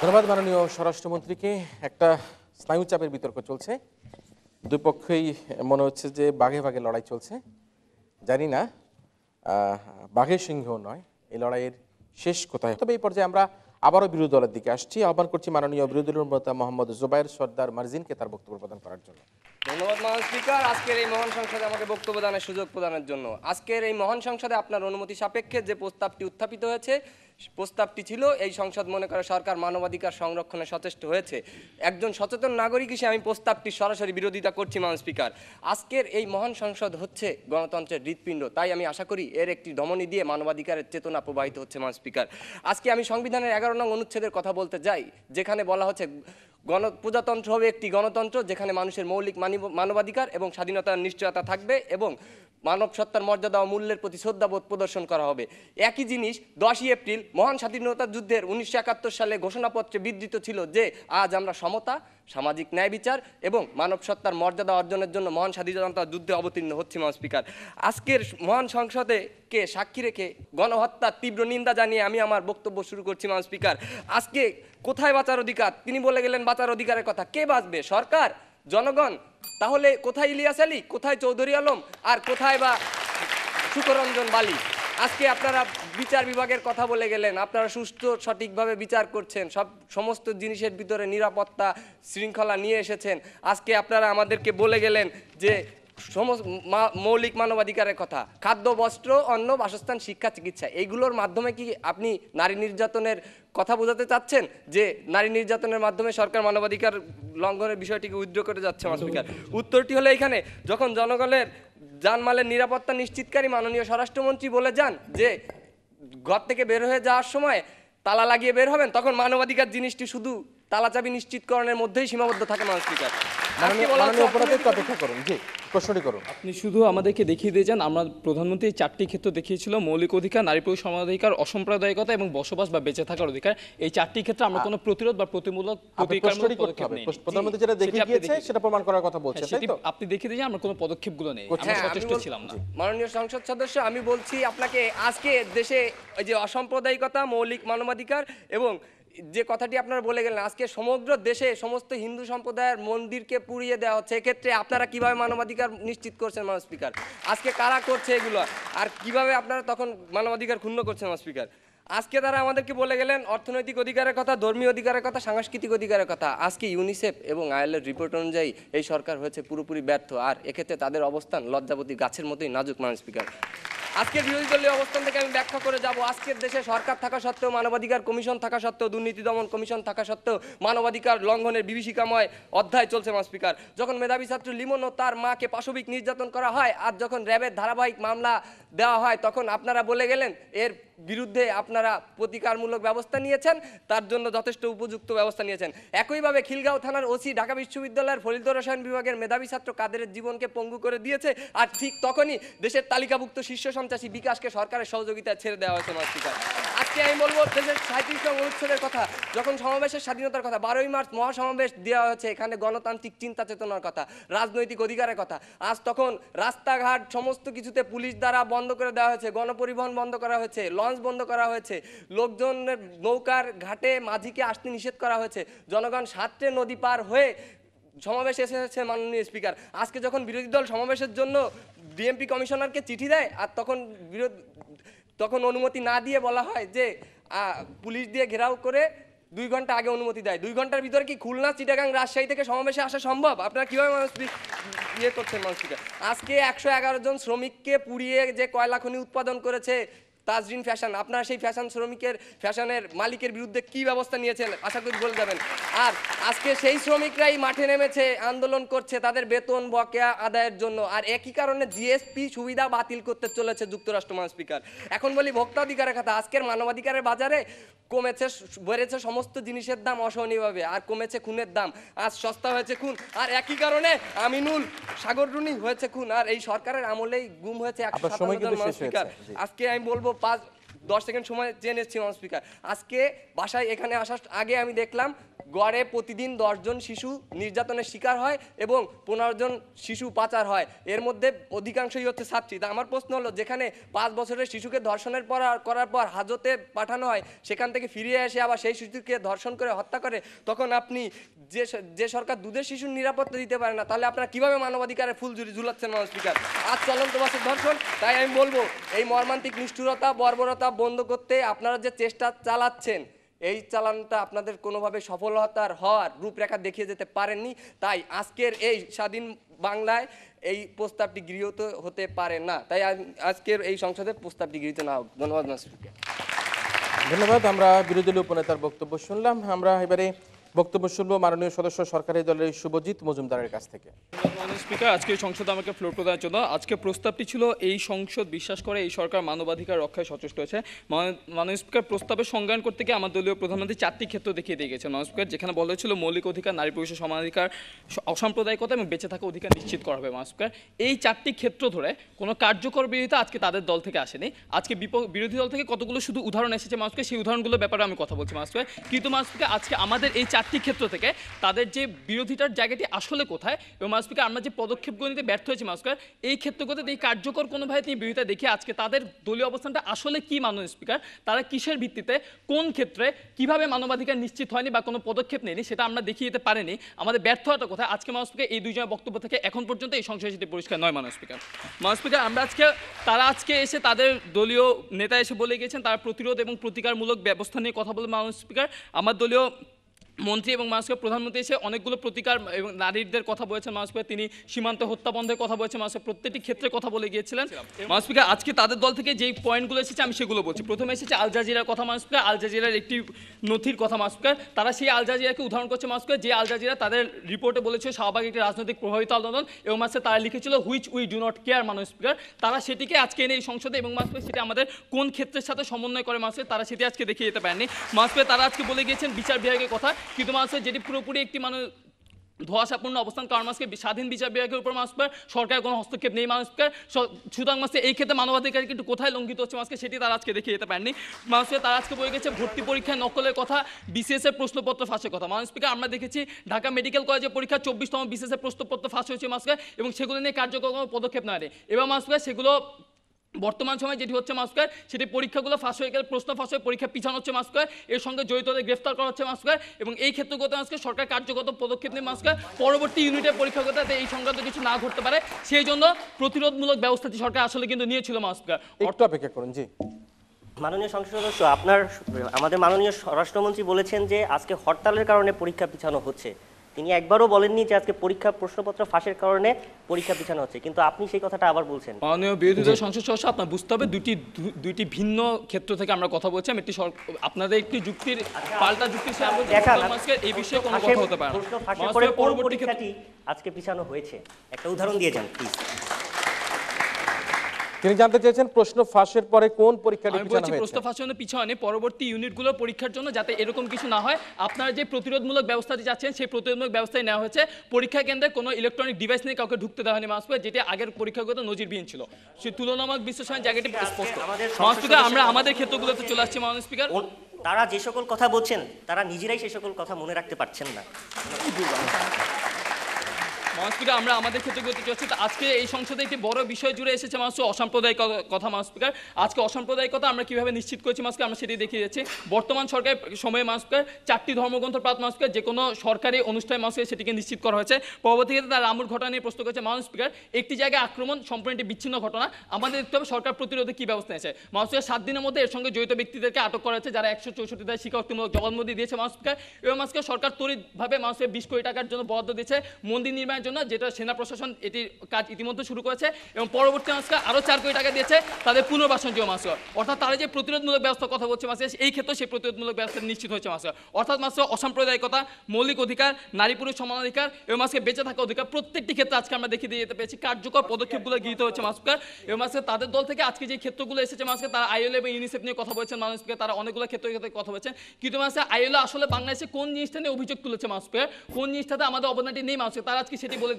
ধন্যবাদ মাননীয় স্বরাষ্ট্রমন্ত্রীকে একটা স্নায়ুচাপের বিতর্ক চলছে দুই পক্ষেই মনে হচ্ছে যে বাঘে বাঘে লড়াই চলছে জানি না বাঘের সিংহ নয় এই লড়াইয়ের শেষ কোথায় তবে এই পর্যায়ে আমরা আবারও বিরোধী দলের দিকে আসছি আহ্বান করছি মাননীয় বিরোধী দলের নেতা মোহাম্মদ জুবাইর সর্দার মার্জিনকে তার বক্তব্য প্রদান করার জন্য ধন্যবাদ মহান স্পিকার আজকের এই মহান সংসদে আমাকে বক্তব্য দানের সুযোগ প্রদানের জন্য আজকের এই মহান সংসদে আপনার অনুমতি সাপেক্ষে যে প্রস্তাবটি উত্থাপিত হয়েছে প্রস্তাবটি ছিল এই সংসদ মনে করে সরকার মানবাধিকার সংরক্ষণে সচেষ্ট হয়েছে একজন সচেতন নাগরিক হিসেবে আমি প্রস্তাবটি সরাসরি বিরোধিতা করছি মহান স্পিকার আজকের এই মহান সংসদ হচ্ছে গণতন্ত্রের হৃৎপিণ্ড তাই আমি আশা করি এর একটি ধমনী দিয়ে মানবাধিকারের চেতনা প্রবাহিত হচ্ছে মহান স্পিকার আজকে আমি সংবিধানের এগারো নং অনুচ্ছেদের কথা বলতে যাই যেখানে বলা হচ্ছে গণ প্রজাতন্ত্র হবে একটি গণতন্ত্র যেখানে মানুষের মৌলিক মানবাধিকার এবং স্বাধীনতার নিশ্চয়তা থাকবে এবং মানব সত্তার মর্যাদা ও মূল্যের প্রতি শ্রদ্ধাবোধ প্রদর্শন করা হবে একই জিনিস দশই এপ্রিল মহান স্বাধীনতা যুদ্ধের উনিশশো সালে ঘোষণাপত্রে বিধৃত ছিল যে আজ আমরা সমতা সামাজিক ন্যায় বিচার এবং মানব সত্তার মর্যাদা অর্জনের জন্য মহান স্বাধীনতা যুদ্ধে অবতীর্ণ হচ্ছে মাম স্পিকার আজকের মহান সংসদে কে সাক্ষী রেখে গণহত্যার তীব্র নিন্দা জানিয়ে আমি আমার বক্তব্য শুরু করছি মাম স্পিকার আজকে কোথায় বাঁচার অধিকার তিনি বলে গেলেন বাঁচার অধিকারের কথা কে বাঁচবে সরকার জনগণ তাহলে কোথায় ইলিয়াস আলী কোথায় চৌধুরী আলম আর কোথায় বা সুকরঞ্জন বালি আজকে আপনারা বিচার বিভাগের কথা বলে গেলেন আপনারা সুস্থ সঠিকভাবে বিচার করছেন সব সমস্ত জিনিসের ভিতরে নিরাপত্তা শৃঙ্খলা নিয়ে এসেছেন আজকে আপনারা আমাদেরকে বলে গেলেন যে মৌলিক মানবাধিকারের কথা খাদ্য বস্ত্র অন্ন বাসস্থান শিক্ষা চিকিৎসা এইগুলোর মাধ্যমে কি আপনি নারী নির্যাতনের কথা বোঝাতে চাচ্ছেন যে নারী নির্যাতনের মাধ্যমে সরকার মানবাধিকার লঙ্ঘনের বিষয়টিকে উদ্যোগ করে যাচ্ছে মানবাধিকার উত্তরটি হলো এখানে যখন জনগণের যানমালের নিরাপত্তা নিশ্চিতকারী মাননীয় স্বরাষ্ট্রমন্ত্রী বলে যান যে ঘর থেকে বের হয়ে যাওয়ার সময় তালা লাগিয়ে বের হবেন তখন মানবাধিকার জিনিসটি শুধু তালা চাবি নিশ্চিতকরণের মধ্যেই সীমাবদ্ধ থাকে মানবাধিকার আপনি শুধু আমাদেরকে দেখিয়ে দিয়ে যান আমরা প্রধানমন্ত্রী চারটি ক্ষেত্র দেখিয়েছিল মৌলিক অধিকার নারী পুরুষ সমানাধিকার অসাম্প্রদায়িকতা এবং বসবাস বা বেঁচে থাকার অধিকার এই চারটি ক্ষেত্রে আমরা কোনো প্রতিরোধ বা প্রতিমূলক যেটা দেখিয়ে দিয়েছে সেটা প্রমাণ করার কথা বলছেন হ্যাঁ, আপনি দেখিয়ে দিয়ে আমরা পদক্ষেপ গুলো নেই আমরা হ্যাঁ, সচেষ্ট ছিলাম না মাননীয় সংসদ সদস্য আমি বলছি আপনাকে আজকে দেশে ওই যে অসাম্প্রদায়িকতা মৌলিক মানবাধিকার এবং যে কথাটি আপনারা বলে গেলেন আজকে সমগ্র দেশে সমস্ত হিন্দু সম্প্রদায়ের মন্দিরকে পুড়িয়ে দেওয়া হচ্ছে এক্ষেত্রে আপনারা কিভাবে মানবাধিকার নিশ্চিত করছেন মানব স্পিকার আজকে কারা করছে এগুলো আর কিভাবে আপনারা তখন মানবাধিকার ক্ষুণ্ণ করছেন মানব স্পিকার আজকে তারা আমাদেরকে বলে গেলেন অর্থনৈতিক অধিকারের কথা ধর্মীয় অধিকারের কথা সাংস্কৃতিক অধিকারের কথা আজকে ইউনিসেফ এবং আইএলের রিপোর্ট অনুযায়ী এই সরকার হয়েছে পুরোপুরি ব্যর্থ আর এক্ষেত্রে তাদের অবস্থান লজ্জাবতী গাছের মতোই নাজুক মানব স্পিকার আজকের বিরোধী দলীয় অবস্থান থেকে আমি ব্যাখ্যা করে যাব আজকের দেশে সরকার থাকা সত্ত্বেও মানবাধিকার কমিশন থাকা সত্ত্বেও দুর্নীতি দমন কমিশন থাকা সত্ত্বেও মানবাধিকার লঙ্ঘনের বিভীষিকাময় অধ্যায় চলছে মা স্পিকার যখন মেধাবী ছাত্র লিমন ও তার মাকে পাশবিক নির্যাতন করা হয় আর যখন র্যাবের ধারাবাহিক মামলা দেওয়া হয় তখন আপনারা বলে গেলেন এর বিরুদ্ধে আপনারা প্রতিকারমূলক ব্যবস্থা নিয়েছেন তার জন্য যথেষ্ট উপযুক্ত ব্যবস্থা নিয়েছেন একইভাবে খিলগাঁও থানার ওসি ঢাকা বিশ্ববিদ্যালয়ের ফলিত রসায়ন বিভাগের মেধাবী ছাত্র কাদেরের জীবনকে পঙ্গু করে দিয়েছে আর ঠিক তখনই দেশের তালিকাভুক্ত শীর্ষ সন্ত্রাসী বিকাশকে সরকারের সহযোগিতায় ছেড়ে দেওয়া হয়েছে নস্তিকার আজকে আমি বলবো দেশের সাহিত্যিক অনুচ্ছেদের কথা যখন সমাবেশের স্বাধীনতার কথা বারোই মার্চ মহাসমাবেশ দেওয়া হয়েছে এখানে গণতান্ত্রিক চিন্তা চেতনার কথা রাজনৈতিক অধিকারের কথা আজ তখন রাস্তাঘাট সমস্ত কিছুতে পুলিশ দ্বারা বন্ধ করে দেওয়া হয়েছে গণপরিবহন বন্ধ করা হয়েছে লঞ্চ বন্ধ করা হয়েছে লোকজনের নৌকার ঘাটে মাঝিকে আসতে নিষেধ করা হয়েছে জনগণ সাতটে নদী পার হয়ে সমাবেশে এসেছে মাননীয় স্পিকার আজকে যখন বিরোধী দল সমাবেশের জন্য ডিএমপি কমিশনারকে চিঠি দেয় আর তখন বিরোধ তখন অনুমতি না দিয়ে বলা হয় যে পুলিশ দিয়ে ঘেরাও করে দুই ঘন্টা আগে অনুমতি দেয় দুই ঘন্টার ভিতরে কি খুলনা চিটাগাং রাজশাহী থেকে সমাবেশে আসা সম্ভব আপনারা কীভাবে মানুষ ইয়ে করছেন মানুষটিকে আজকে একশো জন শ্রমিককে পুড়িয়ে যে কয়লা খনি উৎপাদন করেছে তাজরিন ফ্যাশন আপনারা সেই ফ্যাশন শ্রমিকের ফ্যাশনের মালিকের বিরুদ্ধে কি ব্যবস্থা নিয়েছেন আশা করি বলে যাবেন আর আজকে সেই শ্রমিকরাই মাঠে নেমেছে আন্দোলন করছে তাদের বেতন বকেয়া আদায়ের জন্য আর একই কারণে জিএসপি সুবিধা বাতিল করতে চলেছে যুক্তরাষ্ট্র মান স্পিকার এখন বলি ভোক্তা অধিকারের কথা আজকের মানবাধিকারের বাজারে কমেছে বেড়েছে সমস্ত জিনিসের দাম অসহনীয়ভাবে আর কমেছে খুনের দাম আজ সস্তা হয়েছে খুন আর একই কারণে আমিনুল সাগররুনি হয়েছে খুন আর এই সরকারের আমলেই গুম হয়েছে একশো সাতান্ন আজকে আমি বলবো пазл. দশ সেকেন্ড সময় চেয়ে এসেছি ম্যাম স্পিকার আজকে বাসায় এখানে আসার আগে আমি দেখলাম গড়ে প্রতিদিন দশজন শিশু নির্যাতনের শিকার হয় এবং পনেরো জন শিশু পাচার হয় এর মধ্যে অধিকাংশই হচ্ছে ছাত্রী তা আমার প্রশ্ন হলো যেখানে পাঁচ বছরের শিশুকে ধর্ষণের পর করার পর হাজতে পাঠানো হয় সেখান থেকে ফিরিয়ে এসে আবার সেই শিশুকে ধর্ষণ করে হত্যা করে তখন আপনি যে যে সরকার দুধের শিশুর নিরাপত্তা দিতে পারে না তাহলে আপনারা কীভাবে মানবাধিকারের ফুলঝুরি ঝুলাচ্ছেন মানুষ স্পিকার আজ চলন্ত বাসের ধর্ষণ তাই আমি বলবো এই মর্মান্তিক নিষ্ঠুরতা বর্বরতা বন্ধ করতে আপনারা যে চেষ্টা চালাচ্ছেন এই চালানটা আপনাদের কোনোভাবে সফলতার হওয়ার রূপরেখা দেখিয়ে যেতে পারেননি তাই আজকের এই স্বাধীন বাংলায় এই প্রস্তাবটি গৃহীত হতে পারে না তাই আজকের এই সংসদে প্রস্তাবটি গৃহীত না হোক ধন্যবাদ ধন্যবাদ আমরা বিরোধী উপনেতার বক্তব্য শুনলাম আমরা এবারে বক্তব্য শুনবো মাননীয় সদস্য সরকারি দলের শুভজিৎ মজুমদারের কাছ থেকে স্পিকার আজকে সংসদ আমাকে ফ্লোর প্রদানের জন্য আজকে প্রস্তাবটি ছিল এই সংসদ বিশ্বাস করে এই সরকার মানবাধিকার রক্ষায় সচেষ্ট হয়েছে মাননীয় স্পিকার প্রস্তাবের সংজ্ঞান করতে গিয়ে আমার দলীয় প্রধানমন্ত্রী চারটি ক্ষেত্র দেখিয়ে দিয়ে গেছেন মাননীয় স্পিকার যেখানে বলা হয়েছিল মৌলিক অধিকার নারী পুরুষের সমানাধিকার অসাম্প্রদায়িকতা এবং বেঁচে থাকা অধিকার নিশ্চিত করা হবে মাননীয় স্পিকার এই চারটি ক্ষেত্র ধরে কোনো কার্যকর বিরোধিতা আজকে তাদের দল থেকে আসেনি আজকে বিরোধী দল থেকে কতগুলো শুধু উদাহরণ এসেছে মাননীয় সেই উদাহরণগুলোর ব্যাপারে আমি কথা বলছি মাননীয় কিন্তু মাননীয় আজকে আমাদের এই চারটি চারটি ক্ষেত্র থেকে তাদের যে বিরোধিতার জায়গাটি আসলে কোথায় এবং মাসপিকে আমরা যে পদক্ষেপগুলো নিতে ব্যর্থ হয়েছি মাস এই ক্ষেত্রগুলোতে এই কার্যকর কোনোভাবে তিনি বিরোধিতা দেখিয়ে আজকে তাদের দলীয় অবস্থানটা আসলে কি মানুষ স্পিকার তারা কিসের ভিত্তিতে কোন ক্ষেত্রে কিভাবে মানবাধিকার নিশ্চিত হয়নি বা কোনো পদক্ষেপ নেয়নি সেটা আমরা দেখিয়ে দিতে পারিনি আমাদের ব্যর্থ হওয়াটা কোথায় আজকে মাননীয় এই দুজনের বক্তব্য থেকে এখন পর্যন্ত এই সংশয় সেটি পরিষ্কার নয় মানুষ স্পিকার মানুষ স্পিকার আমরা আজকে তারা আজকে এসে তাদের দলীয় নেতা এসে বলে গেছেন তারা প্রতিরোধ এবং প্রতিকারমূলক ব্যবস্থা নিয়ে কথা বলবে মানুষ স্পিকার আমার দলীয় মন্ত্রী এবং মানুষকে প্রধানমন্ত্রী এসে অনেকগুলো প্রতিকার এবং নারীদের কথা বলেছেন মানুষকে তিনি সীমান্ত হত্যা বন্ধের কথা বলেছেন মানুষকে প্রত্যেকটি ক্ষেত্রে কথা বলে গিয়েছিলেন মানুষকে আজকে তাদের দল থেকে যেই পয়েন্টগুলো এসেছে আমি সেগুলো বলছি প্রথমে এসেছে আল জাজিরার কথা মানুষকে আল জাজিরার একটি নথির কথা মানুষকে তারা সেই আল জাজিরাকে উদাহরণ করছে মানুষকে যে আল জাজিরা তাদের রিপোর্টে বলেছে শাহবাগ একটি রাজনৈতিক প্রভাবিত আন্দোলন এবং মাসে তারা লিখেছিল which we do not care মানুষ স্পিকার তারা সেটিকে আজকে এনে এই সংসদে এবং মানুষকে সেটি আমাদের কোন ক্ষেত্রের সাথে সমন্বয় করে মানুষকে তারা সেটি আজকে দেখিয়ে যেতে পারেনি মানুষকে তারা আজকে বলে গিয়েছেন বিচার বিভাগের কথা কিন্তু মানুষের যেটি পুরোপুরি একটি মানুষ ধোয়াশাপূর্ণ অবস্থান কারণ মানুষকে স্বাধীন বিচার বিভাগের উপর পায় সরকারের কোনো হস্তক্ষেপ নেই মানুষকে সুতরাং মাসে এই ক্ষেত্রে মানবাধিকার কিন্তু কোথায় লঙ্ঘিত হচ্ছে মাসকে সেটি তারা আজকে দেখিয়ে যেতে পারেনি মানুষকে তারা আজকে বলে গেছে ভর্তি পরীক্ষায় নকলের কথা বিসিএসের প্রশ্নপত্র ফাঁসের কথা মানুষকে আমরা দেখেছি ঢাকা মেডিকেল কলেজের পরীক্ষা চব্বিশতম বিসিএসের প্রশ্নপত্র ফাঁস হয়েছে মাসকে এবং সেগুলো নিয়ে কার্যকর কোনো পদক্ষেপ না নেয় এবার মানুষকে সেগুলো বর্তমান সময় যেটি হচ্ছে মাস্কোয়ার সেটি পরীক্ষাগুলো ফাঁস হয়ে গেলে প্রশ্ন ফাঁস হয়ে পরীক্ষা পিছানো হচ্ছে মাস্কোয়ার এর সঙ্গে জড়িতদের গ্রেফতার করা হচ্ছে মাস্কোয়ার এবং এই ক্ষেত্রগত মাস্ক সরকার কার্যগত পদক্ষেপ নিয়ে মাস্কোয়ার পরবর্তী ইউনিটের পরীক্ষাগত এই সংক্রান্ত কিছু না ঘটতে পারে সেই জন্য প্রতিরোধমূলক ব্যবস্থাটি সরকার আসলে কিন্তু নিয়েছিল মাস্কোয়ার অর্থ অপেক্ষা করুন জি মাননীয় সংসদ সদস্য আপনার আমাদের মাননীয় স্বরাষ্ট্রমন্ত্রী বলেছেন যে আজকে হরতালের কারণে পরীক্ষা পিছানো হচ্ছে তিনি একবারও বলেননি যে আজকে পরীক্ষা প্রশ্নপত্র ফাঁসের কারণে পরীক্ষা পিছানো হচ্ছে কিন্তু আপনি সেই কথাটা আবার বলছেন মাননীয় বিরোধী দল সংসদ সদস্য আপনার বুঝতে হবে দুটি দুইটি ভিন্ন ক্ষেত্র থেকে আমরা কথা বলছি আমি একটি আপনাদের একটি যুক্তির আচ্ছা। পাল্টা যুক্তি এই বিষয়ে কোনো আচ্ছা, কথা হতে পারে প্রশ্ন ফাঁসের পরে পরবর্তী আজকে পিছানো হয়েছে একটা উদাহরণ দিয়ে যান প্লিজ তিনি জানতে চেয়েছেন প্রশ্ন ফাঁসের পরে কোন পরীক্ষাটি পিছানো হয়েছে প্রশ্ন ফাঁসের পিছনে পরবর্তী ইউনিটগুলোর পরীক্ষার জন্য যাতে এরকম কিছু না হয় আপনারা যে প্রতিরোধমূলক ব্যবস্থাটি যাচ্ছেন সেই প্রতিরোধমূলক ব্যবস্থায় নেওয়া হয়েছে পরীক্ষা কেন্দ্রে কোনো ইলেকট্রনিক ডিভাইস নিয়ে কাউকে ঢুকতে দেওয়া হয়নি মাসুদ যেটি আগের পরীক্ষাগত নজিরবিহীন ছিল সেই তুলনামূলক বিশ্লেষণ জায়গাটি আচ্ছা, স্পষ্ট মাসুদে আমরা আমাদের ক্ষেত্রগুলোতে চলে আসছি মাননীয় স্পিকার তারা যে সকল কথা বলছেন তারা নিজেরাই সে সকল কথা মনে রাখতে পারছেন না মহাস্পিকার আমরা আমাদের ক্ষেত্রে গুরুত্ব চলছে আজকে এই সংসদে একটি বড় বিষয় জুড়ে এসেছে মাসু অসাম্প্রদায়িক কথা মহাস্পিকার আজকে অসাম্প্রদায়িকতা আমরা কিভাবে নিশ্চিত করেছি মাসকে আমরা সেটি দেখিয়ে যাচ্ছি বর্তমান সরকার সময়ে মহাস্পিকার চারটি ধর্মগ্রন্থ প্রাত মহাস্পিকার যে কোনো সরকারি অনুষ্ঠানে মহাস্পিকার সেটিকে নিশ্চিত করা হয়েছে পরবর্তীতে তার আমুর ঘটনা নিয়ে প্রশ্ন করেছে মহাস্পিকার একটি জায়গায় আক্রমণ সম্পূর্ণ একটি বিচ্ছিন্ন ঘটনা আমাদের দেখতে হবে সরকার প্রতিরোধে কী ব্যবস্থা নিয়েছে মহাস্পিকার সাত দিনের মধ্যে এর সঙ্গে জড়িত ব্যক্তিদেরকে আটক করা হয়েছে যারা একশো চৌষট্টি দায় শিক্ষামূলক জবানবন্দি দিয়েছে মহাস্পিকার এবং মহাস্পিকার সরকার তরিতভাবে মানুষের বিশ কোটি টাকার জন্য বরাদ্দ দিয়েছে মন্দির নির্মাণের জন্য যেটা সেনা প্রশাসন এটির কাজ ইতিমধ্যে শুরু করেছে এবং পরবর্তী মাসকে আরও চার কোটি টাকা দিয়েছে তাদের পুনর্বাসন জীব অর্থাৎ তারা যে প্রতিরোধমূলক ব্যবস্থা কথা বলছে মাসে এই ক্ষেত্রে সেই প্রতিরোধমূলক ব্যবস্থা নিশ্চিত হয়েছে মাস্ক অর্থাৎ মাসে অসাম্প্রদায়িকতা মৌলিক অধিকার নারী পুরুষ সমান অধিকার এবং মাসকে বেঁচে থাকা অধিকার প্রত্যেকটি ক্ষেত্রে আজকে আমরা দেখিয়ে দিয়ে যেতে পেরেছি কার্যকর পদক্ষেপগুলো গৃহীত হয়েছে মাসকে এবং মাস্কে তাদের দল থেকে আজকে যে ক্ষেত্রগুলো এসেছে মাসকে তারা আইএল এবং ইউনিসেফ নিয়ে কথা বলছেন মানুষ তারা অনেকগুলো ক্ষেত্রের ক্ষেত্রে কথা বলছেন কিন্তু মাসে আইএল আসলে বাংলাদেশে কোন জিনিসটা নিয়ে অভিযোগ তুলেছে মাসকে কোন জিনিসটাতে আমাদের অবদানটি নেই মাসকে তারা আজকে সেটি বলে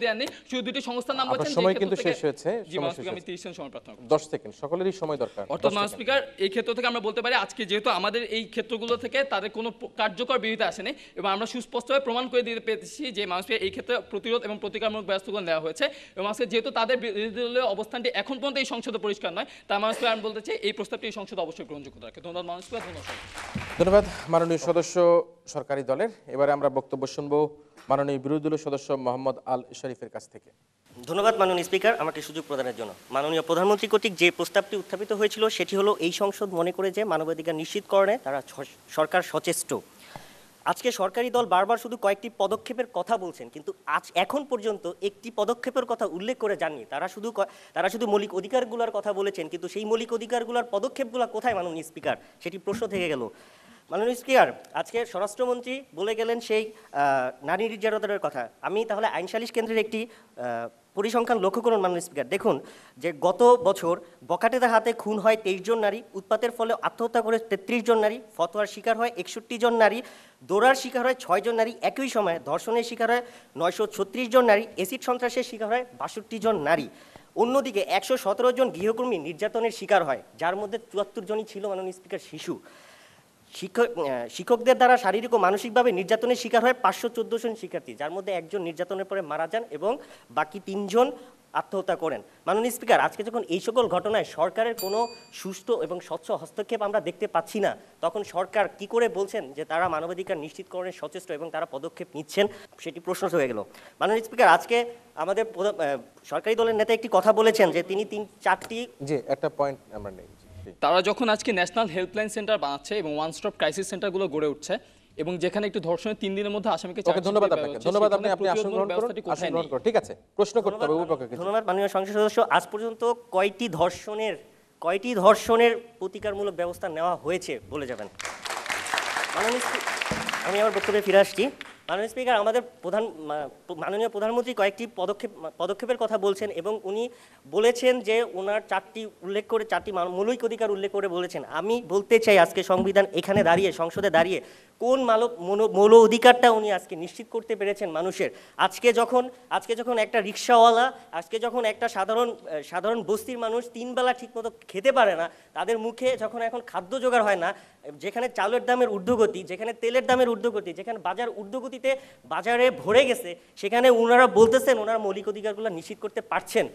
শুধু দুটি সংস্থার নাম সময় কিন্তু শেষ হয়েছে আমি সেকেন্ড সময় প্রার্থনা সেকেন্ড সকলেরই সময় দরকার অর্থাৎ স্পিকার এই ক্ষেত্র থেকে আমরা বলতে পারি আজকে যেহেতু আমাদের এই ক্ষেত্রগুলো থেকে তাদের কোনো কার্যকর আসেনি এবং আমরা সুস্পষ্টভাবে প্রমাণ করে দিতে পেরেছি যে এই ক্ষেত্রে প্রতিরোধ এবং প্রতিকারমূলক ব্যবস্থাগুলো নেওয়া হয়েছে এবং আজকে যেহেতু তাদের বিরোধী অবস্থানটি এখন পর্যন্ত এই সংসদে পরিষ্কার নয় তার আমি বলতে চাই এই প্রস্তাবটি এই সংসদ অবশ্যই গ্রহণযোগ্য রাখে ধন্যবাদ ধন্যবাদ ধন্যবাদ মাননীয় সদস্য সরকারি দলের এবারে আমরা বক্তব্য শুনবো মাননীয় বিরোধী দলের সদস্য মোহাম্মদ আল শরীফের কাছ থেকে ধন্যবাদ মাননীয় স্পিকার আমাকে সুযোগ প্রদানের জন্য মাননীয় প্রধানমন্ত্রী কর্তৃক যে প্রস্তাবটি উত্থাপিত হয়েছিল সেটি হলো এই সংসদ মনে করে যে মানবাধিকার নিশ্চিত করণে তারা সরকার সচেষ্ট আজকে সরকারি দল বারবার শুধু কয়েকটি পদক্ষেপের কথা বলছেন কিন্তু আজ এখন পর্যন্ত একটি পদক্ষেপের কথা উল্লেখ করে জাননি তারা শুধু তারা শুধু মৌলিক অধিকারগুলোর কথা বলেছেন কিন্তু সেই মৌলিক অধিকারগুলোর পদক্ষেপগুলো কোথায় মাননীয় স্পিকার সেটি প্রশ্ন থেকে গেল মাননীয় স্পিকার আজকে স্বরাষ্ট্রমন্ত্রী বলে গেলেন সেই নারী নির্যাতনের কথা আমি তাহলে আইন সালিশ কেন্দ্রের একটি পরিসংখ্যান লক্ষ্য করুন মাননীয় স্পিকার দেখুন যে গত বছর বকাটেদের হাতে খুন হয় তেইশ জন নারী উৎপাতের ফলে আত্মহত্যা করে তেত্রিশ জন নারী ফতোয়ার শিকার হয় একষট্টি জন নারী দৌড়ার শিকার হয় ছয়জন নারী একই সময়ে ধর্ষণের শিকার হয় নয়শো ছত্রিশ জন নারী এসিড সন্ত্রাসের শিকার হয় বাষট্টি জন নারী অন্যদিকে একশো সতেরো জন গৃহকর্মী নির্যাতনের শিকার হয় যার মধ্যে চুয়াত্তর জনই ছিল মাননীয় স্পিকার শিশু শিক্ষক শিক্ষকদের দ্বারা শারীরিক ও মানসিকভাবে নির্যাতনের শিকার হয় পাঁচশো চোদ্দো জন শিক্ষার্থী যার মধ্যে একজন নির্যাতনের পরে মারা যান এবং বাকি তিনজন আত্মহত্যা করেন মাননীয় স্পিকার আজকে যখন এই সকল ঘটনায় সরকারের কোনো সুস্থ এবং স্বচ্ছ হস্তক্ষেপ আমরা দেখতে পাচ্ছি না তখন সরকার কি করে বলছেন যে তারা মানবাধিকার নিশ্চিত করেন সচেষ্ট এবং তারা পদক্ষেপ নিচ্ছেন সেটি প্রশ্ন হয়ে গেল মাননীয় স্পিকার আজকে আমাদের সরকারি দলের নেতা একটি কথা বলেছেন যে তিনি তিন চারটি যে একটা পয়েন্ট আমরা নেই আছে তারা যখন আজকে ন্যাশনাল হেল্পলাইন সেন্টার বানাচ্ছে এবং ওয়ান স্টপ ক্রাইসিস সেন্টারগুলো গড়ে উঠছে এবং যেখানে একটু ধর্ষণের তিন দিনের মধ্যে আসামিকে ওকে ধন্যবাদ আপনাকে ধন্যবাদ আপনি আপনি আসন গ্রহণ করুন আসন গ্রহণ করুন ঠিক আছে প্রশ্ন করতে হবে উপপক্ষকে ধন্যবাদ মাননীয় সংসদ সদস্য আজ পর্যন্ত কয়টি ধর্ষণের কয়টি ধর্ষণের প্রতিকারমূলক ব্যবস্থা নেওয়া হয়েছে বলে যাবেন মাননীয় আমি আমার বক্তব্যে ফিরে আসছি মাননীয় স্পিকার আমাদের প্রধান মাননীয় প্রধানমন্ত্রী কয়েকটি পদক্ষেপ পদক্ষেপের কথা বলছেন এবং উনি বলেছেন যে ওনার চারটি উল্লেখ করে চারটি মৌলিক অধিকার উল্লেখ করে বলেছেন আমি বলতে চাই আজকে সংবিধান এখানে দাঁড়িয়ে সংসদে দাঁড়িয়ে কোন মানব মৌল অধিকারটা উনি আজকে নিশ্চিত করতে পেরেছেন মানুষের আজকে যখন আজকে যখন একটা রিক্সাওয়ালা আজকে যখন একটা সাধারণ সাধারণ বস্তির মানুষ তিনবেলা ঠিকমতো খেতে পারে না তাদের মুখে যখন এখন খাদ্য জোগাড় হয় না যেখানে চালের দামের ঊর্ধ্বগতি যেখানে তেলের দামের ঊর্ধ্বগতি যেখানে বাজার ঊর্ধ্বগতিতে বাজারে ভরে গেছে সেখানে ওনারা বলতেছেন ওনারা মৌলিক অধিকারগুলো নিশ্চিত করতে পারছেন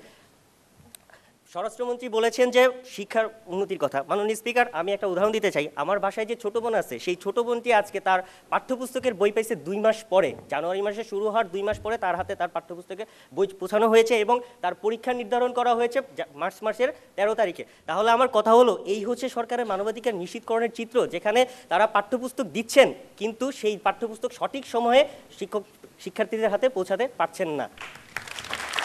স্বরাষ্ট্রমন্ত্রী বলেছেন যে শিক্ষার উন্নতির কথা মাননীয় স্পিকার আমি একটা উদাহরণ দিতে চাই আমার বাসায় যে ছোট বোন আছে সেই ছোট বোনটি আজকে তার পাঠ্যপুস্তকের বই পাইছে দুই মাস পরে জানুয়ারি মাসে শুরু হওয়ার দুই মাস পরে তার হাতে তার পাঠ্যপুস্তকে বই পোছানো হয়েছে এবং তার পরীক্ষা নির্ধারণ করা হয়েছে মার্চ মাসের তেরো তারিখে তাহলে আমার কথা হলো এই হচ্ছে সরকারের মানবাধিকার নিশ্চিতকরণের চিত্র যেখানে তারা পাঠ্যপুস্তক দিচ্ছেন কিন্তু সেই পাঠ্যপুস্তক সঠিক সময়ে শিক্ষক শিক্ষার্থীদের হাতে পৌঁছাতে পারছেন না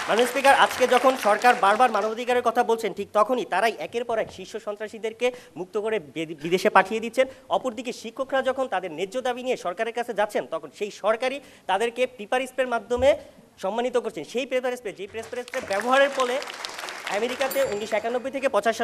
মাননীয় স্পিকার আজকে যখন সরকার বারবার মানবাধিকারের কথা বলছেন ঠিক তখনই তারাই একের পর এক শীর্ষ সন্ত্রাসীদেরকে মুক্ত করে বিদেশে পাঠিয়ে দিচ্ছেন অপরদিকে শিক্ষকরা যখন তাদের ন্যায্য দাবি নিয়ে সরকারের কাছে যাচ্ছেন তখন সেই সরকারই তাদেরকে স্প্রের মাধ্যমে সম্মানিত করছেন সেই পেপার স্প্রে যে স্প্রে ব্যবহারের ফলে আমেরিকাতে উনিশশো একানব্বই থেকে পঁচাশ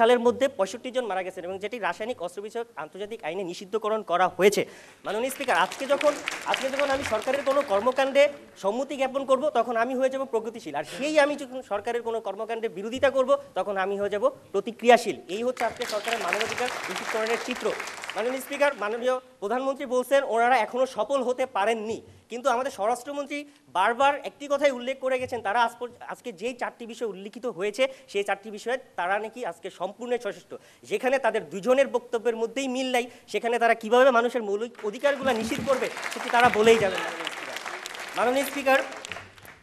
সালের মধ্যে পঁয়ষট্টি জন মারা গেছেন এবং যেটি রাসায়নিক অস্ত্র বিষয়ক আন্তর্জাতিক আইনে নিষিদ্ধকরণ করা হয়েছে মাননীয় স্পিকার আজকে যখন আজকে যখন আমি সরকারের কোনো কর্মকাণ্ডে সম্মতি জ্ঞাপন করব তখন আমি হয়ে যাব প্রগতিশীল আর সেই আমি যখন সরকারের কোনো কর্মকাণ্ডে বিরোধিতা করব তখন আমি হয়ে যাব প্রতিক্রিয়াশীল এই হচ্ছে আজকে সরকারের মানবাধিকার নিশ্চিতকরণের চিত্র মাননীয় স্পিকার মাননীয় প্রধানমন্ত্রী বলছেন ওনারা এখনও সফল হতে পারেননি কিন্তু আমাদের স্বরাষ্ট্রমন্ত্রী বারবার একটি কথাই উল্লেখ করে গেছেন তারা আজকে যেই চারটি বিষয় উল্লিখিত হয়েছে সেই চারটি বিষয়ে তারা নাকি আজকে সম্পূর্ণ সচেষ্ট যেখানে তাদের দুজনের বক্তব্যের মধ্যেই মিল নাই সেখানে তারা কিভাবে মানুষের মৌলিক অধিকারগুলো নিশ্চিত করবে সেটি তারা বলেই যাবেন মাননীয় স্পিকার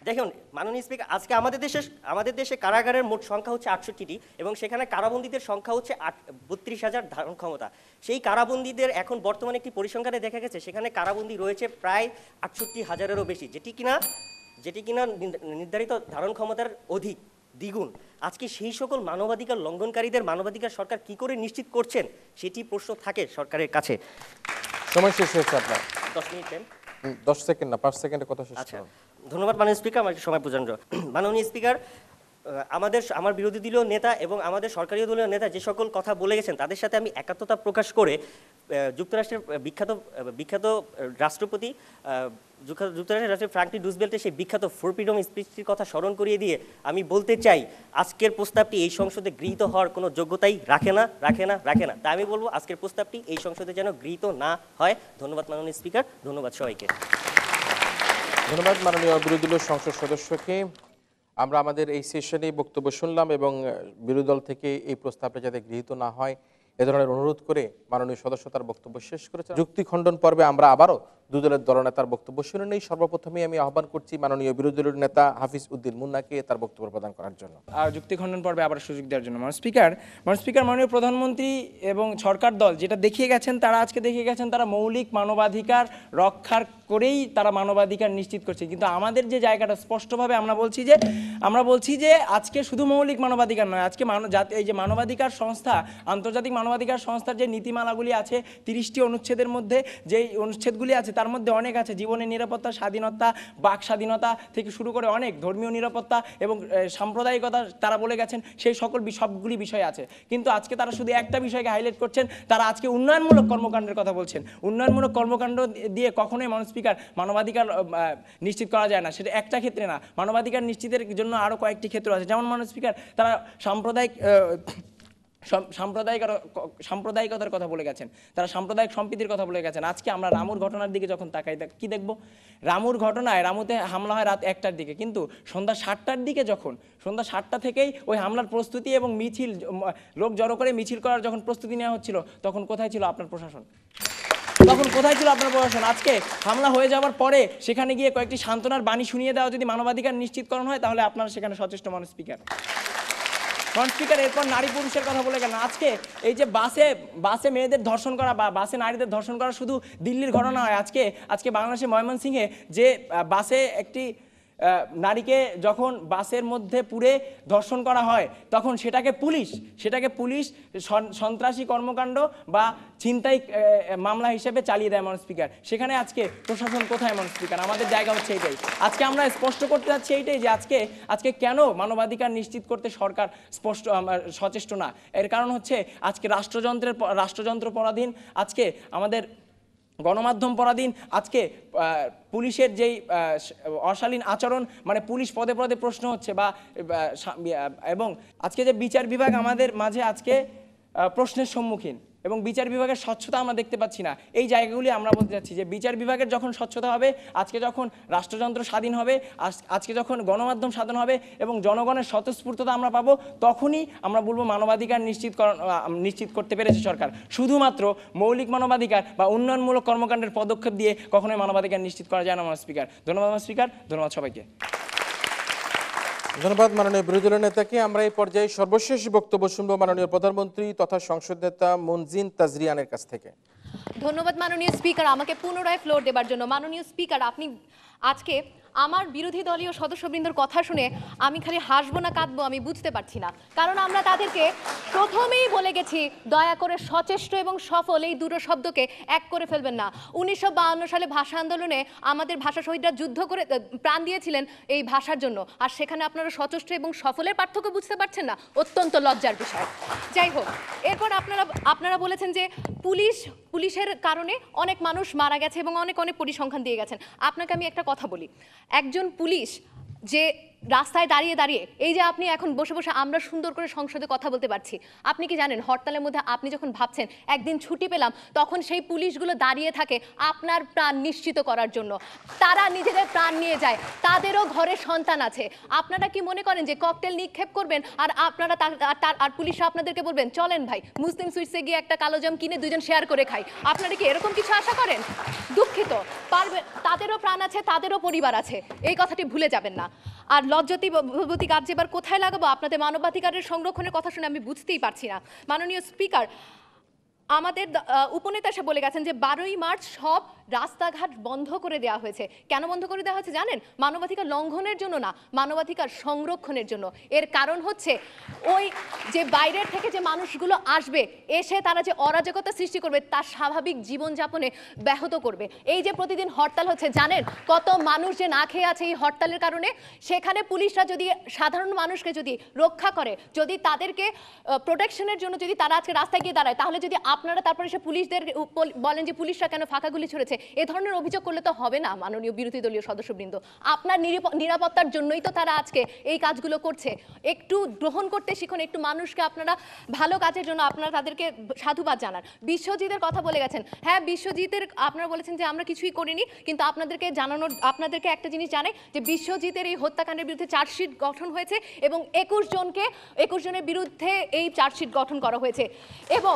দেখুন মাননীয় স্পিকার আজকে আমাদের দেশে আমাদের দেশে কারাগারের মোট সংখ্যা হচ্ছে আটষট্টিটি এবং সেখানে কারাবন্দীদের সংখ্যা হচ্ছে আট বত্রিশ হাজার ধারণ ক্ষমতা সেই কারাবন্দীদের এখন বর্তমানে একটি পরিসংখ্যানে দেখা গেছে সেখানে কারাবন্দী রয়েছে প্রায় আটষট্টি হাজারেরও বেশি যেটি কিনা যেটি কিনা নির্ধারিত ধারণ ক্ষমতার অধিক দ্বিগুণ আজকে সেই সকল মানবাধিকার লঙ্ঘনকারীদের মানবাধিকার সরকার কি করে নিশ্চিত করছেন সেটি প্রশ্ন থাকে সরকারের কাছে সময় শেষ হয়েছে আপনার দশ মিনিট দশ সেকেন্ড না পাঁচ সেকেন্ডে কথা শেষ আচ্ছা ধন্যবাদ মাননীয় স্পিকার আমার সময় প্রচন্ড মাননীয় স্পিকার আমাদের আমার বিরোধী দলীয় নেতা এবং আমাদের সরকারি দলীয় নেতা যে সকল কথা বলে গেছেন তাদের সাথে আমি একাত্মতা প্রকাশ করে যুক্তরাষ্ট্রের বিখ্যাত বিখ্যাত রাষ্ট্রপতি যুক্তরাষ্ট্রের রাষ্ট্রের ফ্রাঙ্কলি ডুজবেল্টের সেই বিখ্যাত ফোর ফ্রিডম স্পিচটির কথা স্মরণ করিয়ে দিয়ে আমি বলতে চাই আজকের প্রস্তাবটি এই সংসদে গৃহীত হওয়ার কোনো যোগ্যতাই রাখে না রাখে না রাখে না তাই আমি বলবো আজকের প্রস্তাবটি এই সংসদে যেন গৃহীত না হয় ধন্যবাদ মাননীয় স্পিকার ধন্যবাদ সবাইকে ধন্যবাদ মাননীয় বিরোধী সংসদ সদস্যকে আমরা আমাদের এই সেশনে বক্তব্য শুনলাম এবং বিরোধী দল থেকে এই প্রস্তাবটা যাতে গৃহীত না হয় এ ধরনের অনুরোধ করে মাননীয় সদস্য তার বক্তব্য শেষ করেছে আচ্ছা। যুক্তি খণ্ডন পর্বে আমরা আবারও দু দলের দলনেতার বক্তব্য শুনে নেই সর্বপ্রথমে আমি আহ্বান করছি মাননীয় বিরোধী দলের নেতা হাফিজ উদ্দিন মুন্নাকে তার বক্তব্য প্রদান করার জন্য আর যুক্তি খণ্ডন পর্বে আবার সুযোগ দেওয়ার জন্য মাননীয় স্পিকার মাননীয় স্পিকার মাননীয় প্রধানমন্ত্রী এবং সরকার দল যেটা দেখিয়ে গেছেন তারা আজকে দেখিয়ে গেছেন তারা মৌলিক মানবাধিকার রক্ষার করেই তারা মানবাধিকার নিশ্চিত করছে কিন্তু আমাদের যে জায়গাটা স্পষ্টভাবে আমরা বলছি যে আমরা বলছি যে আজকে শুধু মৌলিক মানবাধিকার নয় আজকে মানব এই যে মানবাধিকার সংস্থা আন্তর্জাতিক মানবাধিকার সংস্থার যে নীতিমালাগুলি আছে তিরিশটি অনুচ্ছেদের মধ্যে যেই অনুচ্ছেদগুলি আছে তার মধ্যে অনেক আছে জীবনের নিরাপত্তা স্বাধীনতা বাক স্বাধীনতা থেকে শুরু করে অনেক ধর্মীয় নিরাপত্তা এবং সাম্প্রদায়িকতা তারা বলে গেছেন সেই সকল সবগুলি বিষয় আছে কিন্তু আজকে তারা শুধু একটা বিষয়কে হাইলাইট করছেন তারা আজকে উন্নয়নমূলক কর্মকাণ্ডের কথা বলছেন উন্নয়নমূলক কর্মকাণ্ড দিয়ে কখনোই মানুষ স্পিকার মানবাধিকার নিশ্চিত করা যায় না সেটা একটা ক্ষেত্রে না মানবাধিকার নিশ্চিতের জন্য আরও কয়েকটি ক্ষেত্র আছে যেমন মানুষ স্পিকার তারা সাম্প্রদায়িক সাম্প্রদায়িক সাম্প্রদায়িকতার কথা বলে গেছেন তারা সাম্প্রদায়িক সম্প্রীতির কথা বলে গেছেন আজকে আমরা রামুর ঘটনার দিকে যখন তাকাই কি দেখব রামুর ঘটনায় রামুতে হামলা হয় রাত একটার দিকে কিন্তু সন্ধ্যা সাতটার দিকে যখন সন্ধ্যা সাতটা থেকেই ওই হামলার প্রস্তুতি এবং মিছিল লোক জড়ো করে মিছিল করার যখন প্রস্তুতি নেওয়া হচ্ছিল তখন কোথায় ছিল আপনার প্রশাসন তখন কোথায় ছিল আপনার প্রশাসন আজকে হামলা হয়ে যাওয়ার পরে সেখানে গিয়ে কয়েকটি সান্ত্বনার বাণী শুনিয়ে দেওয়া যদি মানবাধিকার নিশ্চিতকরণ হয় তাহলে আপনারা সেখানে সচেষ্ট মানুষ স্পিকার ফ্রন্ট স্পিকার এরপর নারী পুরুষের কথা বলে গেলেন আজকে এই যে বাসে বাসে মেয়েদের ধর্ষণ করা বা বাসে নারীদের ধর্ষণ করা শুধু দিল্লির ঘটনা হয় আজকে আজকে বাংলাদেশের ময়মনসিংহে যে বাসে একটি নারীকে যখন বাসের মধ্যে পুরে ধর্ষণ করা হয় তখন সেটাকে পুলিশ সেটাকে পুলিশ সন্ত্রাসী কর্মকাণ্ড বা ছিনতাই মামলা হিসেবে চালিয়ে দেয় মন স্পিকার সেখানে আজকে প্রশাসন কোথায় মন স্পিকার আমাদের জায়গা হচ্ছে এটাই আজকে আমরা স্পষ্ট করতে যাচ্ছি এইটাই যে আজকে আজকে কেন মানবাধিকার নিশ্চিত করতে সরকার স্পষ্ট সচেষ্ট না এর কারণ হচ্ছে আজকে রাষ্ট্রযন্ত্রের রাষ্ট্রযন্ত্র পরাধীন আজকে আমাদের গণমাধ্যম পরাধীন আজকে পুলিশের যেই অশালীন আচরণ মানে পুলিশ পদে পদে প্রশ্ন হচ্ছে বা এবং আজকে যে বিচার বিভাগ আমাদের মাঝে আজকে প্রশ্নের সম্মুখীন এবং বিচার বিভাগের স্বচ্ছতা আমরা দেখতে পাচ্ছি না এই জায়গাগুলি আমরা বলতে চাচ্ছি যে বিচার বিভাগের যখন স্বচ্ছতা হবে আজকে যখন রাষ্ট্রযন্ত্র স্বাধীন হবে আজকে যখন গণমাধ্যম স্বাধীন হবে এবং জনগণের স্বতঃস্ফূর্ততা আমরা পাবো তখনই আমরা বলবো মানবাধিকার নিশ্চিত নিশ্চিত করতে পেরেছে সরকার শুধুমাত্র মৌলিক মানবাধিকার বা উন্নয়নমূলক কর্মকাণ্ডের পদক্ষেপ দিয়ে কখনোই মানবাধিকার নিশ্চিত করা যায় না আমার স্পিকার ধন্যবাদ আমার স্পিকার ধন্যবাদ সবাইকে ধন্যবাদ মাননীয় বিরোধী দলের নেতাকে আমরা এই পর্যায়ে সর্বশেষ বক্তব্য শুনব মাননীয় প্রধানমন্ত্রী তথা সংসদ নেতা মনজিন তাজরিয়ানের কাছ থেকে ধন্যবাদ মাননীয় স্পিকার আমাকে পুনরায় ফ্লোর দেবার জন্য মাননীয় স্পিকার আপনি আজকে আমার বিরোধী দলীয় সদস্যবৃন্দর কথা শুনে আমি খালি হাসবো না কাঁদবো আমি বুঝতে পারছি না কারণ আমরা তাদেরকে প্রথমেই বলে গেছি দয়া করে সচেষ্ট এবং সফল এই দুটো শব্দকে এক করে ফেলবেন না উনিশশো সালে ভাষা আন্দোলনে আমাদের ভাষা শহীদরা যুদ্ধ করে প্রাণ দিয়েছিলেন এই ভাষার জন্য আর সেখানে আপনারা সচেষ্ট এবং সফলের পার্থক্য বুঝতে পারছেন না অত্যন্ত লজ্জার বিষয় যাই হোক এরপর আপনারা আপনারা বলেছেন যে পুলিশ পুলিশের কারণে অনেক মানুষ মারা গেছে এবং অনেক অনেক পরিসংখ্যান দিয়ে গেছেন আপনাকে আমি একটা কথা বলি একজন পুলিশ যে রাস্তায় দাঁড়িয়ে দাঁড়িয়ে এই যে আপনি এখন বসে বসে আমরা সুন্দর করে সংসদে কথা বলতে পারছি আপনি কি জানেন হরতালের মধ্যে আপনি যখন ভাবছেন একদিন ছুটি পেলাম তখন সেই পুলিশগুলো দাঁড়িয়ে থাকে আপনার প্রাণ নিশ্চিত করার জন্য তারা নিজেদের প্রাণ নিয়ে যায় তাদেরও ঘরে সন্তান আছে আপনারা কি মনে করেন যে ককটেল নিক্ষেপ করবেন আর আপনারা তার আর পুলিশ আপনাদেরকে বলবেন চলেন ভাই মুসলিম সুইটসে গিয়ে একটা কালো জাম কিনে দুজন শেয়ার করে খাই আপনারা কি এরকম কিছু আশা করেন দুঃখিত পারবে তাদেরও প্রাণ আছে তাদেরও পরিবার আছে এই কথাটি ভুলে যাবেন না আর লজ্জাতিভূতি কাজ এবার কোথায় লাগাবো আপনাদের মানবাধিকারের সংরক্ষণের কথা শুনে আমি বুঝতেই পারছি না মাননীয় স্পিকার আমাদের উপনেতা সাহেব বলে গেছেন যে বারোই মার্চ সব রাস্তাঘাট বন্ধ করে দেওয়া হয়েছে কেন বন্ধ করে দেওয়া হয়েছে জানেন মানবাধিকার লঙ্ঘনের জন্য না মানবাধিকার সংরক্ষণের জন্য এর কারণ হচ্ছে ওই যে বাইরের থেকে যে মানুষগুলো আসবে এসে তারা যে অরাজকতা সৃষ্টি করবে তার স্বাভাবিক জীবনযাপনে ব্যাহত করবে এই যে প্রতিদিন হরতাল হচ্ছে জানেন কত মানুষ যে না খেয়ে আছে এই হরতালের কারণে সেখানে পুলিশরা যদি সাধারণ মানুষকে যদি রক্ষা করে যদি তাদেরকে প্রোটেকশনের জন্য যদি তারা আজকে রাস্তায় গিয়ে দাঁড়ায় তাহলে যদি আপ আপনারা তারপরে সে পুলিশদের বলেন যে পুলিশরা কেন ফাঁকা গুলি ছড়েছে এ ধরনের অভিযোগ করলে তো হবে না মাননীয় বিরোধী দলীয় সদস্যবৃন্দ আপনার নিরাপত্তার জন্যই তো তারা আজকে এই কাজগুলো করছে একটু গ্রহণ করতে শিখুন একটু মানুষকে আপনারা ভালো কাজের জন্য আপনারা তাদেরকে সাধুবাদ জানান বিশ্বজিতের কথা বলে গেছেন হ্যাঁ বিশ্বজিতের আপনারা বলেছেন যে আমরা কিছুই করিনি কিন্তু আপনাদেরকে জানানোর আপনাদেরকে একটা জিনিস জানে যে বিশ্বজিতের এই হত্যাকাণ্ডের বিরুদ্ধে চার্জশিট গঠন হয়েছে এবং একুশ জনকে একুশ জনের বিরুদ্ধে এই চার্জশিট গঠন করা হয়েছে এবং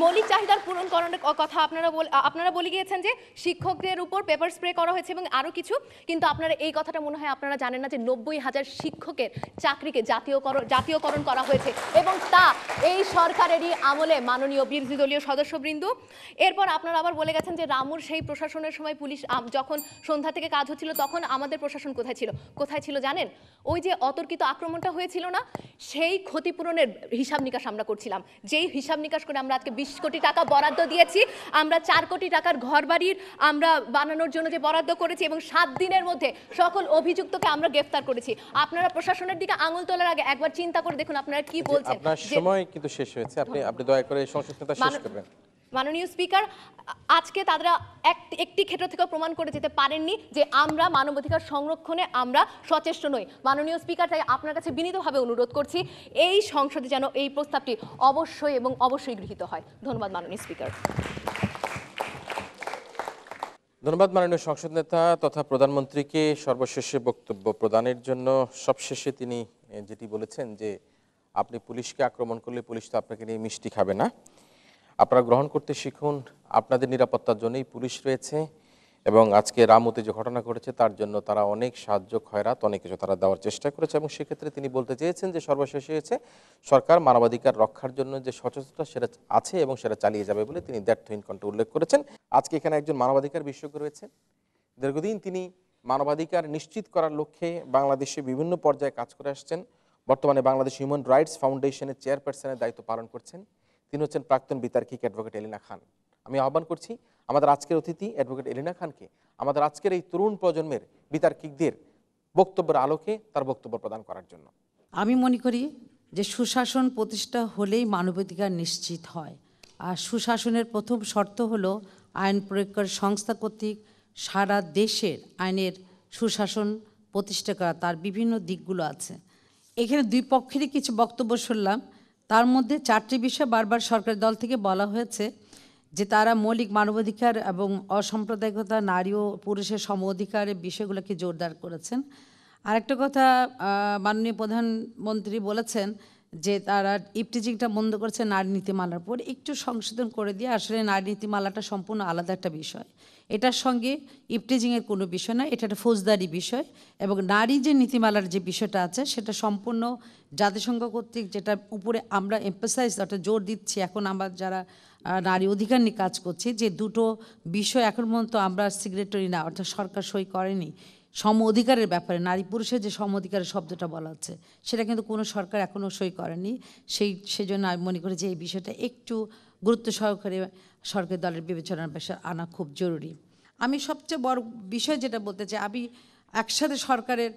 মৌলিক চাহিদার পূরণ করার কথা আপনারা আপনারা বলে গিয়েছেন যে শিক্ষকদের উপর পেপার স্প্রে করা হয়েছে এবং আরও কিছু কিন্তু আপনারা এই কথাটা মনে হয় আপনারা জানেন না যে নব্বই হাজার শিক্ষকের চাকরিকে জাতীয়করণ জাতীয়করণ করা হয়েছে এবং তা এই সরকারেরই আমলে মাননীয় বিরোধী দলীয় সদস্যবৃন্দ এরপর আপনারা আবার বলে গেছেন যে রামুর সেই প্রশাসনের সময় পুলিশ যখন সন্ধ্যা থেকে কাজ হচ্ছিল তখন আমাদের প্রশাসন কোথায় ছিল কোথায় ছিল জানেন ওই যে অতর্কিত আক্রমণটা হয়েছিল না সেই ক্ষতিপূরণের হিসাব নিকাশ আমরা করছিলাম যেই হিসাব নিকাশ করে আমরা আজকে বিশ কোটি টাকা বরাদ্দ দিয়েছি আমরা চার কোটি টাকার ঘর বাড়ির আমরা বানানোর জন্য যে বরাদ্দ করেছি এবং সাত দিনের মধ্যে সকল অভিযুক্তকে আমরা গ্রেফতার করেছি আপনারা প্রশাসনের দিকে আঙুল তোলার আগে একবার চিন্তা করে দেখুন আপনারা কি বলছেন সময় কিন্তু শেষ হয়েছে আপনি আপনি দয়া করে সংক্ষিপ্ততা শেষ করবেন মাননীয় স্পিকার আজকে তারা একটি ক্ষেত্র থেকে প্রমাণ করে যেতে পারেননি যে আমরা মানবাধিকার সংরক্ষণে আমরা সচেষ্ট নই মাননীয় স্পিকার তাই আপনার কাছে বিনীতভাবে অনুরোধ করছি এই সংসদে যেন এই প্রস্তাবটি অবশ্যই এবং অবশ্যই গৃহীত হয় ধন্যবাদ মাননীয় স্পিকার ধন্যবাদ মাননীয় সংসদ নেতা তথা প্রধানমন্ত্রীকে সর্বশেষে বক্তব্য প্রদানের জন্য সবশেষে তিনি যেটি বলেছেন যে আপনি পুলিশকে আক্রমণ করলে পুলিশ তো আপনাকে নিয়ে মিষ্টি খাবে না আপনারা গ্রহণ করতে শিখুন আপনাদের নিরাপত্তার জন্যই পুলিশ রয়েছে এবং আজকে রামতে যে ঘটনা ঘটেছে তার জন্য তারা অনেক সাহায্য খয়রাত অনেক কিছু তারা দেওয়ার চেষ্টা করেছে এবং সেক্ষেত্রে তিনি বলতে চেয়েছেন যে সর্বশেষ হয়েছে সরকার মানবাধিকার রক্ষার জন্য যে সচেতনতা সেটা আছে এবং সেটা চালিয়ে যাবে বলে তিনি দ্যার্থহীন কণ্ঠে উল্লেখ করেছেন আজকে এখানে একজন মানবাধিকার বিশেষজ্ঞ রয়েছে দীর্ঘদিন তিনি মানবাধিকার নিশ্চিত করার লক্ষ্যে বাংলাদেশে বিভিন্ন পর্যায়ে কাজ করে আসছেন বর্তমানে বাংলাদেশ হিউম্যান রাইটস ফাউন্ডেশনের চেয়ারপারসনের দায়িত্ব পালন করছেন তিনি হচ্ছেন প্রাক্তন বিতার্কিক অ্যাডভোকেট এলিনা খান আমি আহ্বান করছি আমাদের আজকের অতিথি অ্যাডভোকেট এলিনা খানকে আমাদের আজকের এই তরুণ প্রজন্মের বিতার্কিকদের বক্তব্যের আলোকে তার বক্তব্য প্রদান করার জন্য আমি মনে করি যে সুশাসন প্রতিষ্ঠা হলেই মানবাধিকার নিশ্চিত হয় আর সুশাসনের প্রথম শর্ত হলো আইন প্রয়োগকার সংস্থা কর্তৃক সারা দেশের আইনের সুশাসন প্রতিষ্ঠা করা তার বিভিন্ন দিকগুলো আছে এখানে দুই পক্ষেরই কিছু বক্তব্য শুনলাম তার মধ্যে চারটি বিষয় বারবার সরকার দল থেকে বলা হয়েছে যে তারা মৌলিক মানবাধিকার এবং অসাম্প্রদায়িকতা নারী ও পুরুষের সম অধিকারের বিষয়গুলোকে জোরদার করেছেন আরেকটা কথা মাননীয় প্রধানমন্ত্রী বলেছেন যে তারা ইপটিজিংটা বন্ধ করেছে নারী নীতিমালার পর একটু সংশোধন করে দিয়ে আসলে নারী নীতিমালাটা সম্পূর্ণ আলাদা একটা বিষয় এটার সঙ্গে ইফটেজিংয়ের কোনো বিষয় না এটা একটা ফৌজদারি বিষয় এবং নারী যে নীতিমালার যে বিষয়টা আছে সেটা সম্পূর্ণ জাতিসংঘ কর্তৃক যেটা উপরে আমরা এম্পাসাইজ অর্থাৎ জোর দিচ্ছি এখন আমরা যারা নারী অধিকার নিয়ে কাজ করছি যে দুটো বিষয় এখন পর্যন্ত আমরা সিগ্রেটরি না অর্থাৎ সরকার সই করেনি সম অধিকারের ব্যাপারে নারী পুরুষের যে সম অধিকারের শব্দটা বলা হচ্ছে সেটা কিন্তু কোনো সরকার এখনও সই করেনি সেই সেজন্য আমি মনে করি যে এই বিষয়টা একটু গুরুত্ব সহকারে সরকারি দলের বিবেচনার পেশা আনা খুব জরুরি আমি সবচেয়ে বড় বিষয় যেটা বলতে চাই আমি একসাথে সরকারের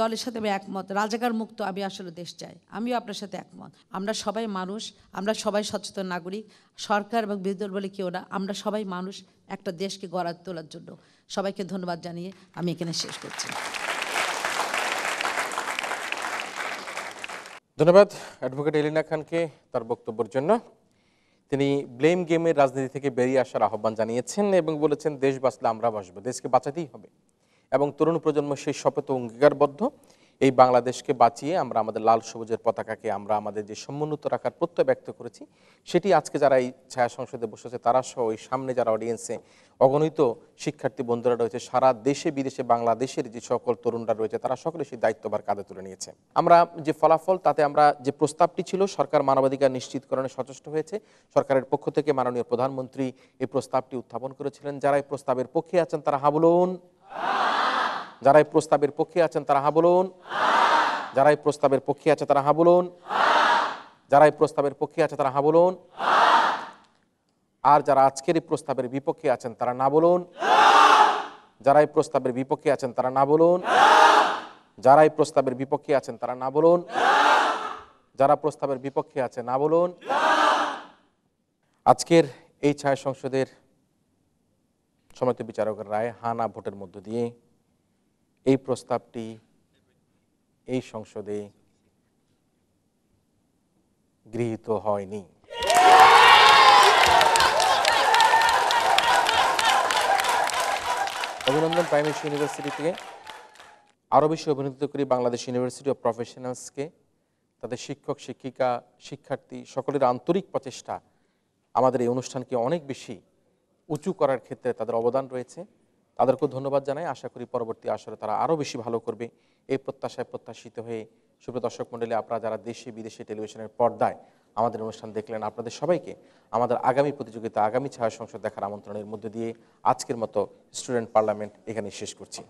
দলের সাথে আমি একমত রাজাকার মুক্ত আমি আসলে দেশ চাই আমিও আপনার সাথে একমত আমরা সবাই মানুষ আমরা সবাই সচেতন নাগরিক সরকার এবং বিরোধী দল বলে কেউ না আমরা সবাই মানুষ একটা দেশকে গড়া তোলার জন্য সবাইকে ধন্যবাদ জানিয়ে আমি এখানে শেষ করছি ধন্যবাদ অ্যাডভোকেট এলিনা খানকে তার বক্তব্যের জন্য তিনি ব্লেম গেমের রাজনীতি থেকে বেরিয়ে আসার আহ্বান জানিয়েছেন এবং বলেছেন দেশ বাঁচলে আমরা বাঁচব দেশকে বাঁচাতেই হবে এবং তরুণ প্রজন্ম সেই শপথ অঙ্গীকারবদ্ধ এই বাংলাদেশকে বাঁচিয়ে আমরা আমাদের লাল সবুজের পতাকাকে আমরা আমাদের যে সমুন্নত রাখার প্রত্যয় ব্যক্ত করেছি সেটি আজকে যারা এই ছায়া সংসদে বসেছে তারা সহ ওই সামনে যারা অডিয়েন্সে অগণিত শিক্ষার্থী বন্ধুরা রয়েছে সারা দেশে বিদেশে বাংলাদেশের যে সকল তরুণরা রয়েছে তারা সকলে সেই দায়িত্বভার কাঁধে তুলে নিয়েছে আমরা যে ফলাফল তাতে আমরা যে প্রস্তাবটি ছিল সরকার মানবাধিকার নিশ্চিতকরণে সচেষ্ট হয়েছে সরকারের পক্ষ থেকে মাননীয় প্রধানমন্ত্রী এই প্রস্তাবটি উত্থাপন করেছিলেন যারা এই প্রস্তাবের পক্ষে আছেন তারা হাবলুন যারা এই প্রস্তাবের পক্ষে আছেন তারা হা হ্যাঁ বলুন যারা এই প্রস্তাবের পক্ষে আছে তারা হা হ্যাঁ বলুন যারা এই প্রস্তাবের পক্ষে আছে তারা হা হ্যাঁ বলুন আর যারা আজকের এই প্রস্তাবের বিপক্ষে আছেন তারা না বলুন যারা এই প্রস্তাবের বিপক্ষে আছেন তারা না বলুন যারা এই প্রস্তাবের বিপক্ষে আছেন তারা না বলুন যারা প্রস্তাবের বিপক্ষে আছে না বলুন আজকের এই ছায়া সংসদের সময়ত বিচারকের রায় হানা ভোটের মধ্য দিয়ে এই প্রস্তাবটি এই সংসদে গৃহীত হয়নি অভিনন্দন প্রাইমেশ ইউনিভার্সিটি থেকে আরও বেশি অভিনন্দিত করি বাংলাদেশ ইউনিভার্সিটি অফ প্রফেশনালসকে তাদের শিক্ষক শিক্ষিকা শিক্ষার্থী সকলের আন্তরিক প্রচেষ্টা আমাদের এই অনুষ্ঠানকে অনেক বেশি উঁচু করার ক্ষেত্রে তাদের অবদান রয়েছে তাদেরকেও ধন্যবাদ জানাই আশা করি পরবর্তী আসরে তারা আরও বেশি ভালো করবে এই প্রত্যাশায় প্রত্যাশিত হয়ে সুপ্রিয় দর্শক মণ্ডলী আপনারা যারা দেশে বিদেশে টেলিভিশনের পর্দায় আমাদের অনুষ্ঠান দেখলেন আপনাদের সবাইকে আমাদের আগামী প্রতিযোগিতা আগামী ছায়া সংসদ দেখার আমন্ত্রণের মধ্যে দিয়ে আজকের মতো স্টুডেন্ট পার্লামেন্ট এখানে শেষ করছি